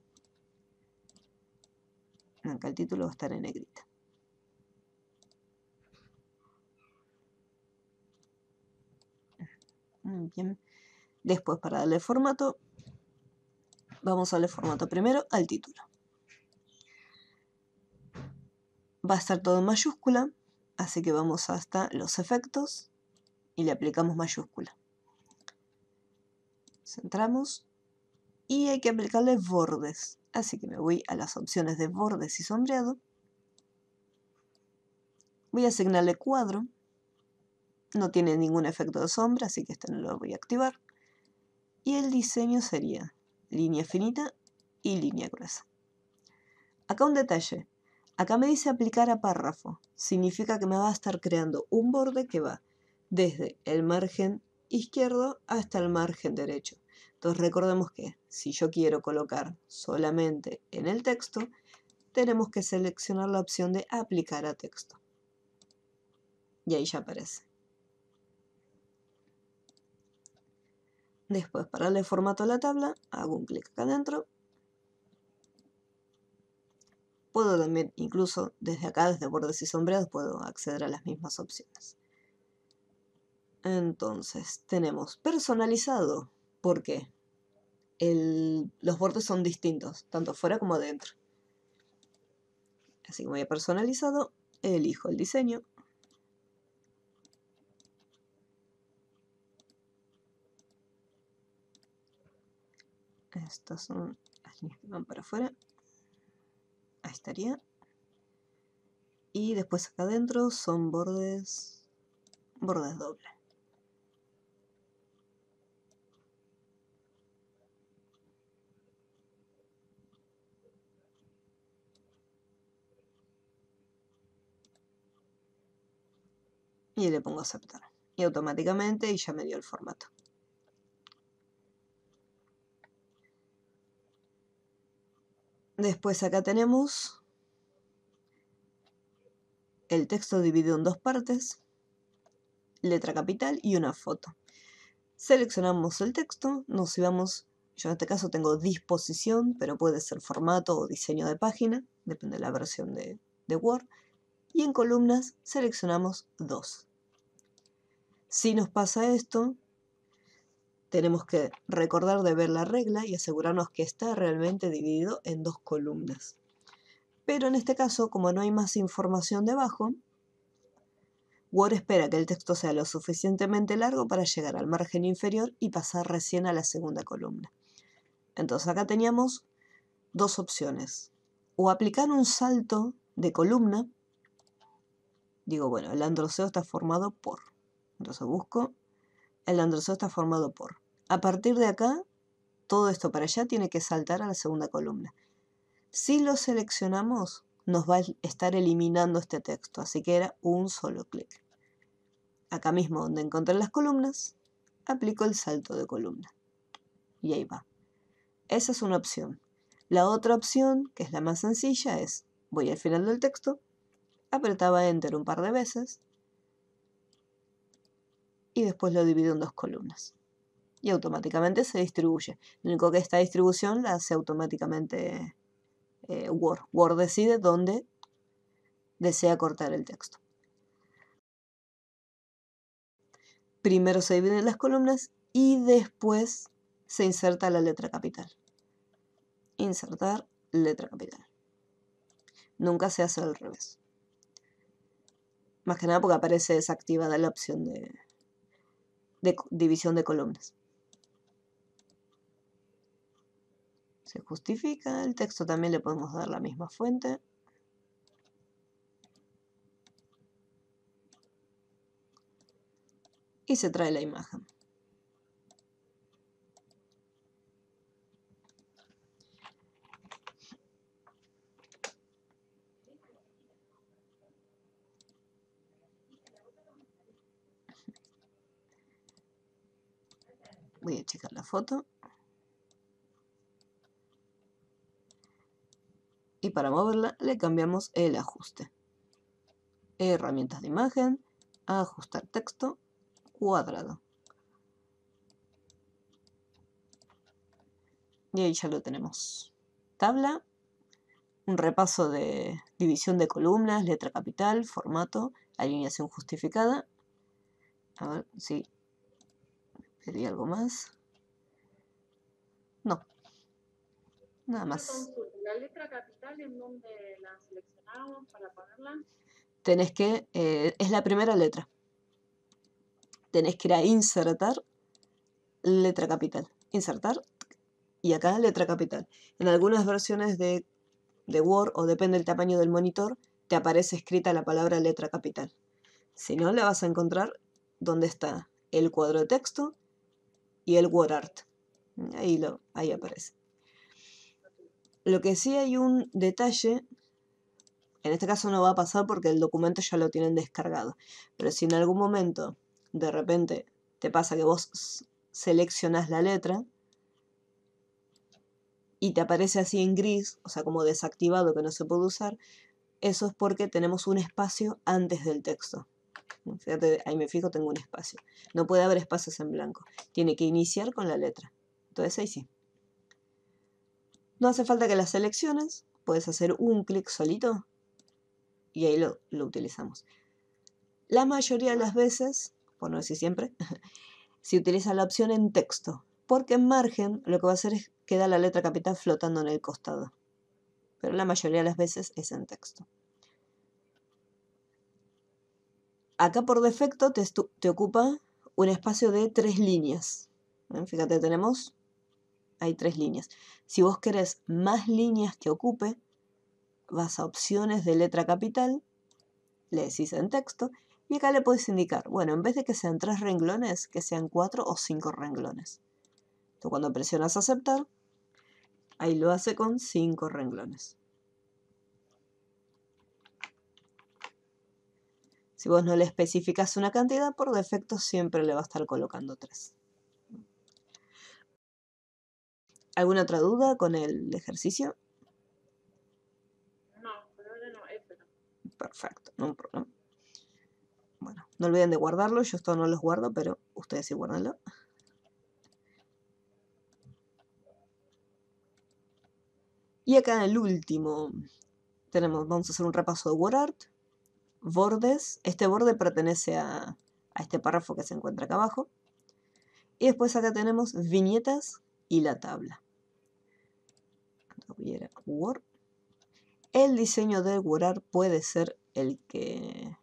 Acá el título va a estar en negrita. Bien. Después para darle formato, vamos a darle formato primero al título. va a estar todo en mayúscula, así que vamos hasta los efectos y le aplicamos mayúscula. Centramos y hay que aplicarle bordes, así que me voy a las opciones de bordes y sombreado. Voy a asignarle cuadro, no tiene ningún efecto de sombra, así que este no lo voy a activar. Y el diseño sería línea finita y línea gruesa. Acá un detalle, Acá me dice aplicar a párrafo. Significa que me va a estar creando un borde que va desde el margen izquierdo hasta el margen derecho. Entonces recordemos que si yo quiero colocar solamente en el texto, tenemos que seleccionar la opción de aplicar a texto. Y ahí ya aparece. Después, para darle formato a la tabla, hago un clic acá adentro puedo también, incluso desde acá, desde bordes y sombreados, puedo acceder a las mismas opciones. Entonces, tenemos personalizado, porque el, los bordes son distintos, tanto fuera como dentro. Así que voy a personalizado, elijo el diseño. Estas son las líneas van para afuera estaría Y después acá adentro son bordes, bordes dobles. Y le pongo aceptar. Y automáticamente y ya me dio el formato. Después acá tenemos el texto dividido en dos partes, letra capital y una foto. Seleccionamos el texto, nos íbamos, yo en este caso tengo disposición, pero puede ser formato o diseño de página, depende de la versión de, de Word, y en columnas seleccionamos dos. Si nos pasa esto, tenemos que recordar de ver la regla y asegurarnos que está realmente dividido en dos columnas. Pero en este caso, como no hay más información debajo, Word espera que el texto sea lo suficientemente largo para llegar al margen inferior y pasar recién a la segunda columna. Entonces acá teníamos dos opciones. O aplicar un salto de columna. Digo, bueno, el androceo está formado por. Entonces busco el androsol está formado por. A partir de acá, todo esto para allá tiene que saltar a la segunda columna. Si lo seleccionamos, nos va a estar eliminando este texto, así que era un solo clic. Acá mismo donde encontré las columnas, aplico el salto de columna. Y ahí va. Esa es una opción. La otra opción, que es la más sencilla, es voy al final del texto, apretaba Enter un par de veces, y después lo divido en dos columnas. Y automáticamente se distribuye. Lo único que esta distribución la hace automáticamente eh, Word. Word decide dónde desea cortar el texto. Primero se dividen las columnas y después se inserta la letra capital. Insertar letra capital. Nunca se hace al revés. Más que nada porque aparece desactivada la opción de, de división de columnas. Se justifica, el texto también le podemos dar la misma fuente. Y se trae la imagen. Voy a checar la foto. Y para moverla le cambiamos el ajuste. Herramientas de imagen, ajustar texto, cuadrado. Y ahí ya lo tenemos. Tabla, un repaso de división de columnas, letra capital, formato, alineación justificada. A ver, sí, ¿Pedí algo más? No. Nada más. La letra capital en donde la seleccionamos para ponerla. Tenés que, eh, es la primera letra. Tenés que ir a insertar letra capital. Insertar y acá letra capital. En algunas versiones de, de Word o depende del tamaño del monitor, te aparece escrita la palabra letra capital. Si no, la vas a encontrar donde está el cuadro de texto y el WordArt. Ahí, lo, ahí aparece. Lo que sí hay un detalle, en este caso no va a pasar porque el documento ya lo tienen descargado, pero si en algún momento de repente te pasa que vos seleccionas la letra y te aparece así en gris, o sea, como desactivado que no se puede usar, eso es porque tenemos un espacio antes del texto. Fíjate, ahí me fijo, tengo un espacio. No puede haber espacios en blanco. Tiene que iniciar con la letra. Entonces ahí sí. No hace falta que las selecciones. Puedes hacer un clic solito y ahí lo, utilizamos. La mayoría de las veces, por no decir siempre, (laughs) se utiliza la opción en texto. Porque en margen lo que va a hacer es queda la letra capital flotando en el costado. Pero la mayoría de las veces es en texto. Acá por defecto te, ocupa un espacio de tres líneas. ¿eh? Fíjate, tenemos, hay tres líneas. Si vos querés más líneas que ocupe, vas a opciones de letra capital, le decís en texto, y acá le podés indicar, bueno, en vez de que sean tres renglones, que sean cuatro o cinco renglones. Entonces, cuando presionas aceptar, ahí lo hace con cinco renglones. Si vos no le especificas una cantidad, por defecto siempre le va a estar colocando 3. ¿Alguna otra duda con el ejercicio? No, por no, Perfecto, no un problema. Bueno, no olviden de guardarlo, yo esto no los guardo, pero ustedes sí guardanlo. Y acá en el último tenemos, vamos a hacer un repaso de WordArt bordes. Este borde pertenece a, este párrafo que se encuentra acá abajo. Y después acá tenemos viñetas y la tabla. Word. El diseño del WordArt puede ser el que,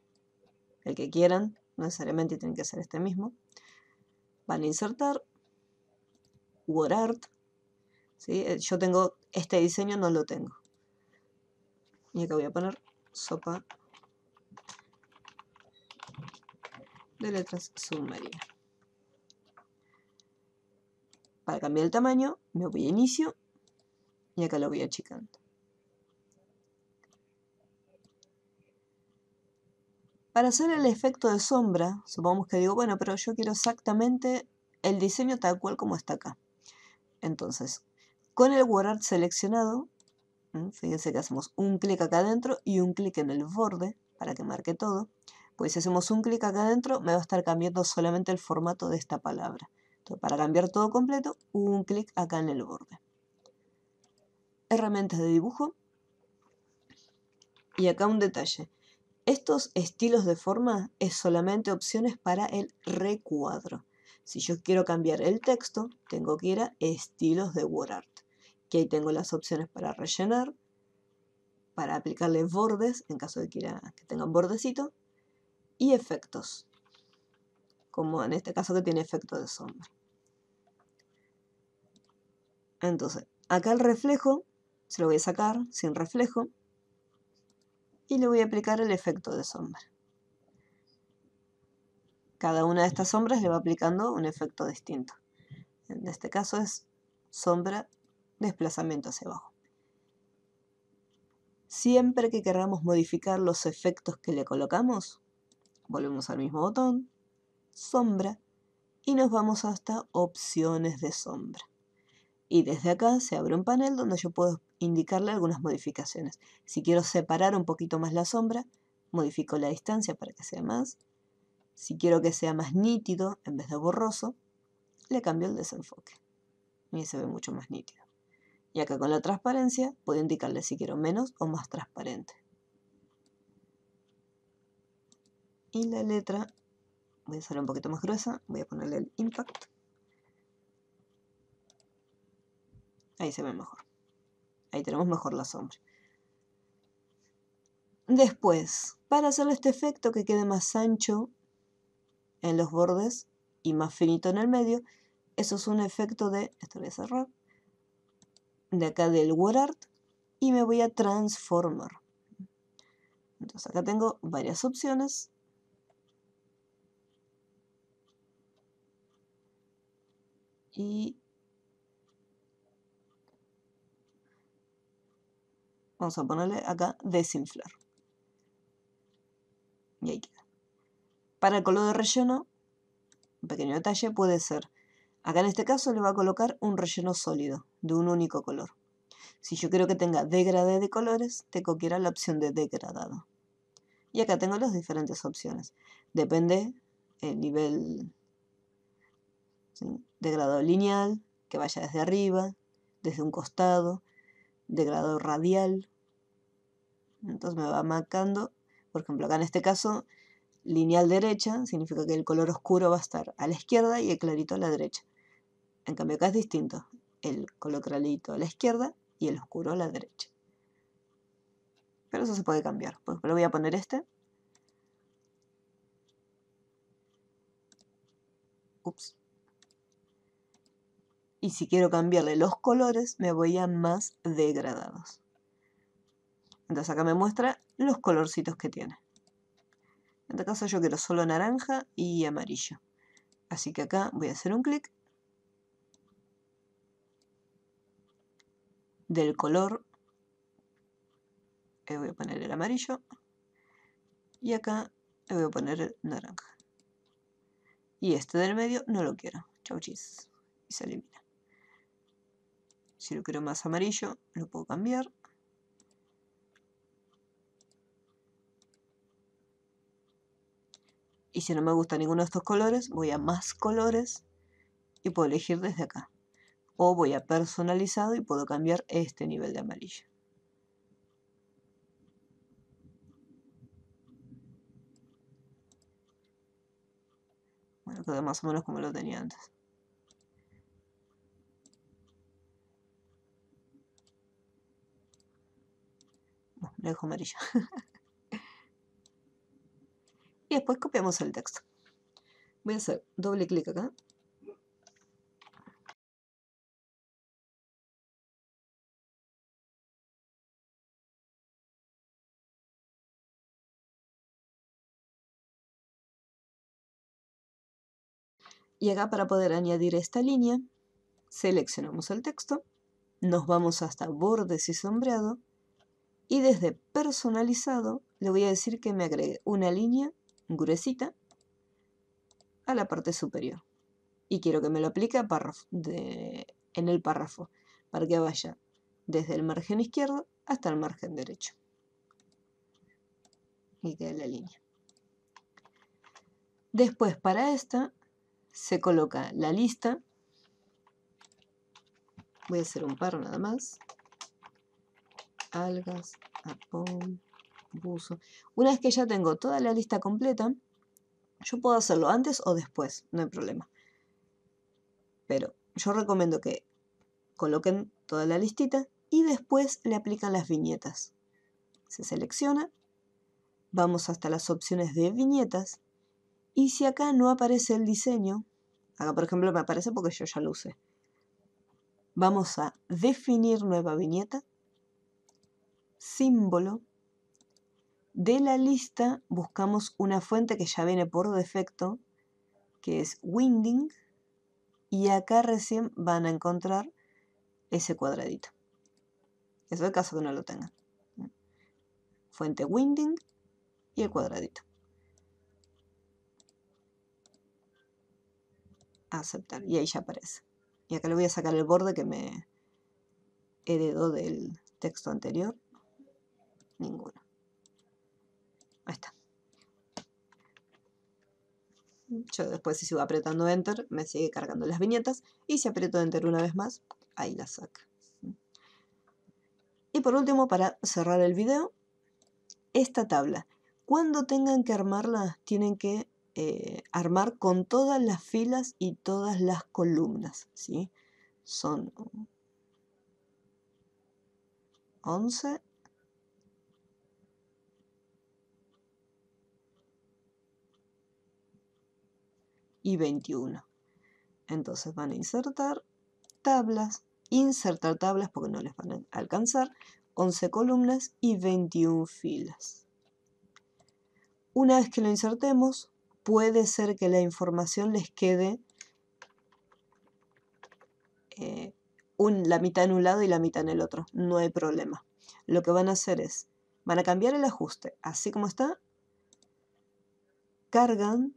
el que quieran. No necesariamente tienen que ser este mismo. Van a insertar WordArt. ¿sí? Eh, yo tengo este diseño, no lo tengo. Y acá voy a poner sopa de letras submarina. Para cambiar el tamaño, me voy a inicio y acá lo voy achicando. Para hacer el efecto de sombra, supongamos que digo, bueno, pero yo quiero exactamente el diseño tal cual como está acá. Entonces, con el word seleccionado, fíjense que hacemos un clic acá adentro y un clic en el borde para que marque todo. Pues si hacemos un clic acá adentro, me va a estar cambiando solamente el formato de esta palabra. para cambiar todo completo, un clic acá en el borde. Herramientas de dibujo. Y acá un detalle. Estos estilos de forma es solamente opciones para el recuadro. Si yo quiero cambiar el texto, tengo que ir a estilos de WordArt, que ahí tengo las opciones para rellenar, para aplicarle bordes, en caso de que, tenga que tengan bordecito, y efectos, como en este caso que tiene efecto de sombra. Entonces, acá el reflejo, se lo voy a sacar sin reflejo, y le voy a aplicar el efecto de sombra. Cada una de estas sombras le va aplicando un efecto distinto. En este caso es sombra, desplazamiento hacia abajo. Siempre que queramos modificar los efectos que le colocamos, volvemos al mismo botón, sombra, y nos vamos hasta opciones de sombra. Y desde acá se abre un panel donde yo puedo indicarle algunas modificaciones. Si quiero separar un poquito más la sombra, modifico la distancia para que sea más. Si quiero que sea más nítido en vez de borroso, le cambio el desenfoque. Y se ve mucho más nítido. Y acá con la transparencia puedo indicarle si quiero menos o más transparente. Y la letra, voy a hacerla un poquito más gruesa, voy a ponerle el impact. Ahí se ve mejor. Ahí tenemos mejor la sombra. Después, para hacerle este efecto que quede más ancho en los bordes y más finito en el medio, eso es un efecto de, esto voy a cerrar, de acá del art y me voy a transformar. Entonces acá tengo varias opciones y vamos a ponerle acá desinflar y ahí queda para el color de relleno un pequeño detalle puede ser acá en este caso le va a colocar un relleno sólido de un único color si yo quiero que tenga degradé de colores tengo que ir a la opción de degradado y acá tengo las diferentes opciones depende el nivel Degradado lineal, que vaya desde arriba, desde un costado, de radial. Entonces me va marcando, por ejemplo, acá en este caso, lineal derecha, significa que el color oscuro va a estar a la izquierda y el clarito a la derecha. En cambio acá es distinto, el color clarito a la izquierda y el oscuro a la derecha. Pero eso se puede cambiar. Por ejemplo, voy a poner este. Ups. Y si quiero cambiarle los colores, me voy a más degradados. Entonces acá me muestra los colorcitos que tiene. En este caso yo quiero solo naranja y amarillo. Así que acá voy a hacer un clic. Del color. Le eh, voy a poner el amarillo. Y acá le eh, voy a poner el naranja. Y este del medio no lo quiero. Chau chis. Y se elimina. Si lo quiero más amarillo, lo puedo cambiar. Y si no me gusta ninguno de estos colores, voy a más colores y puedo elegir desde acá. O voy a personalizado y puedo cambiar este nivel de amarillo. Bueno, queda más o menos como lo tenía antes. dejo (laughs) y después copiamos el texto. Voy a hacer doble clic acá. Y acá para poder añadir esta línea, seleccionamos el texto, nos vamos hasta bordes y sombreado, y desde personalizado le voy a decir que me agregue una línea gruesita a la parte superior. Y quiero que me lo aplique en el párrafo para que vaya desde el margen izquierdo hasta el margen derecho. Y quede la línea. Después para esta se coloca la lista. Voy a hacer un par nada más algas, apón, buzo. Una vez que ya tengo toda la lista completa, yo puedo hacerlo antes o después, no hay problema. Pero yo recomiendo que coloquen toda la listita y después le aplican las viñetas. Se selecciona, vamos hasta las opciones de viñetas y si acá no aparece el diseño, acá por ejemplo me aparece porque yo ya lo usé, vamos a definir nueva viñeta símbolo de la lista buscamos una fuente que ya viene por defecto, que es winding, y acá recién van a encontrar ese cuadradito. Eso es el caso que no lo tengan. Fuente winding y el cuadradito. Aceptar. Y ahí ya aparece. Y acá le voy a sacar el borde que me heredó del texto anterior ninguna. Ahí está. Yo después si sigo apretando Enter, me sigue cargando las viñetas. Y si aprieto Enter una vez más, ahí las saca. Y por último, para cerrar el video, esta tabla. Cuando tengan que armarla, tienen que eh, armar con todas las filas y todas las columnas. ¿sí? Son 11, 21. Entonces van a insertar tablas, insertar tablas porque no les van a alcanzar, 11 columnas y 21 filas. Una vez que lo insertemos, puede ser que la información les quede eh, la mitad en un lado y la mitad en el otro. No hay problema. Lo que van a hacer es, van a cambiar el ajuste, así como está, cargan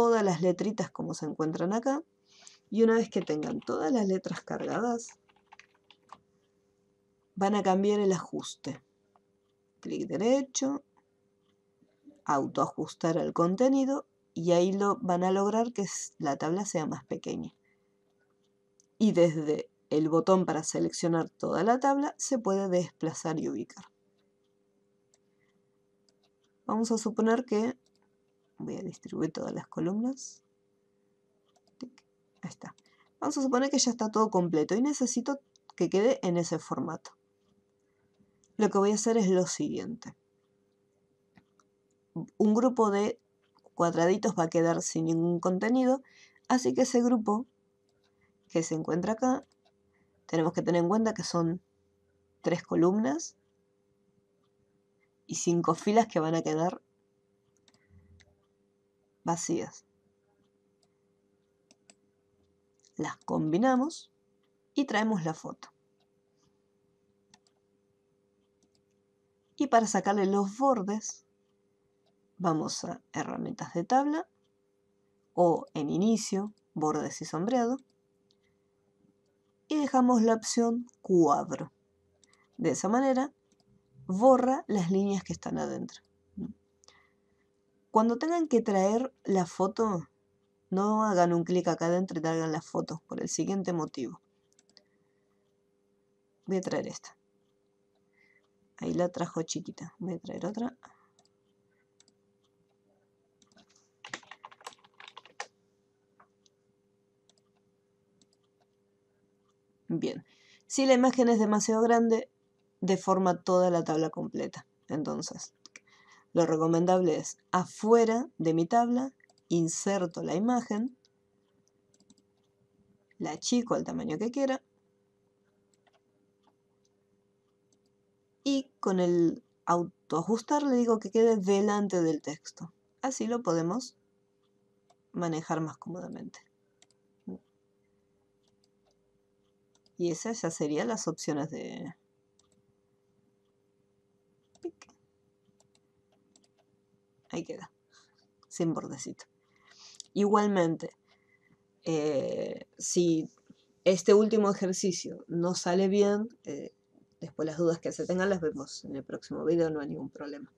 todas las letritas como se encuentran acá. Y una vez que tengan todas las letras cargadas, van a cambiar el ajuste. Clic derecho, autoajustar al contenido y ahí lo, van a lograr que la tabla sea más pequeña. Y desde el botón para seleccionar toda la tabla se puede desplazar y ubicar. Vamos a suponer que voy a distribuir todas las columnas. Ahí está. Vamos a suponer que ya está todo completo y necesito que quede en ese formato. Lo que voy a hacer es lo siguiente. Un grupo de cuadraditos va a quedar sin ningún contenido, así que ese grupo que se encuentra acá, tenemos que tener en cuenta que son tres columnas y cinco filas que van a quedar vacías. Las combinamos y traemos la foto. Y para sacarle los bordes, vamos a herramientas de tabla o en inicio, bordes y sombreado. Y dejamos la opción cuadro. De esa manera, borra las líneas que están adentro. Cuando tengan que traer la foto, no hagan un clic acá adentro y traigan las fotos por el siguiente motivo. Voy a traer esta. Ahí la trajo chiquita. Voy a traer otra. Bien. Si la imagen es demasiado grande, deforma toda la tabla completa. Entonces, lo recomendable es afuera de mi tabla, inserto la imagen, la achico al tamaño que quiera y con el autoajustar le digo que quede delante del texto. Así lo podemos manejar más cómodamente. Y esas serían las opciones de, ahí queda, sin bordecito. Igualmente, eh, si este último ejercicio no sale bien, eh, después las dudas que se tengan las vemos en el próximo video, no hay ningún problema.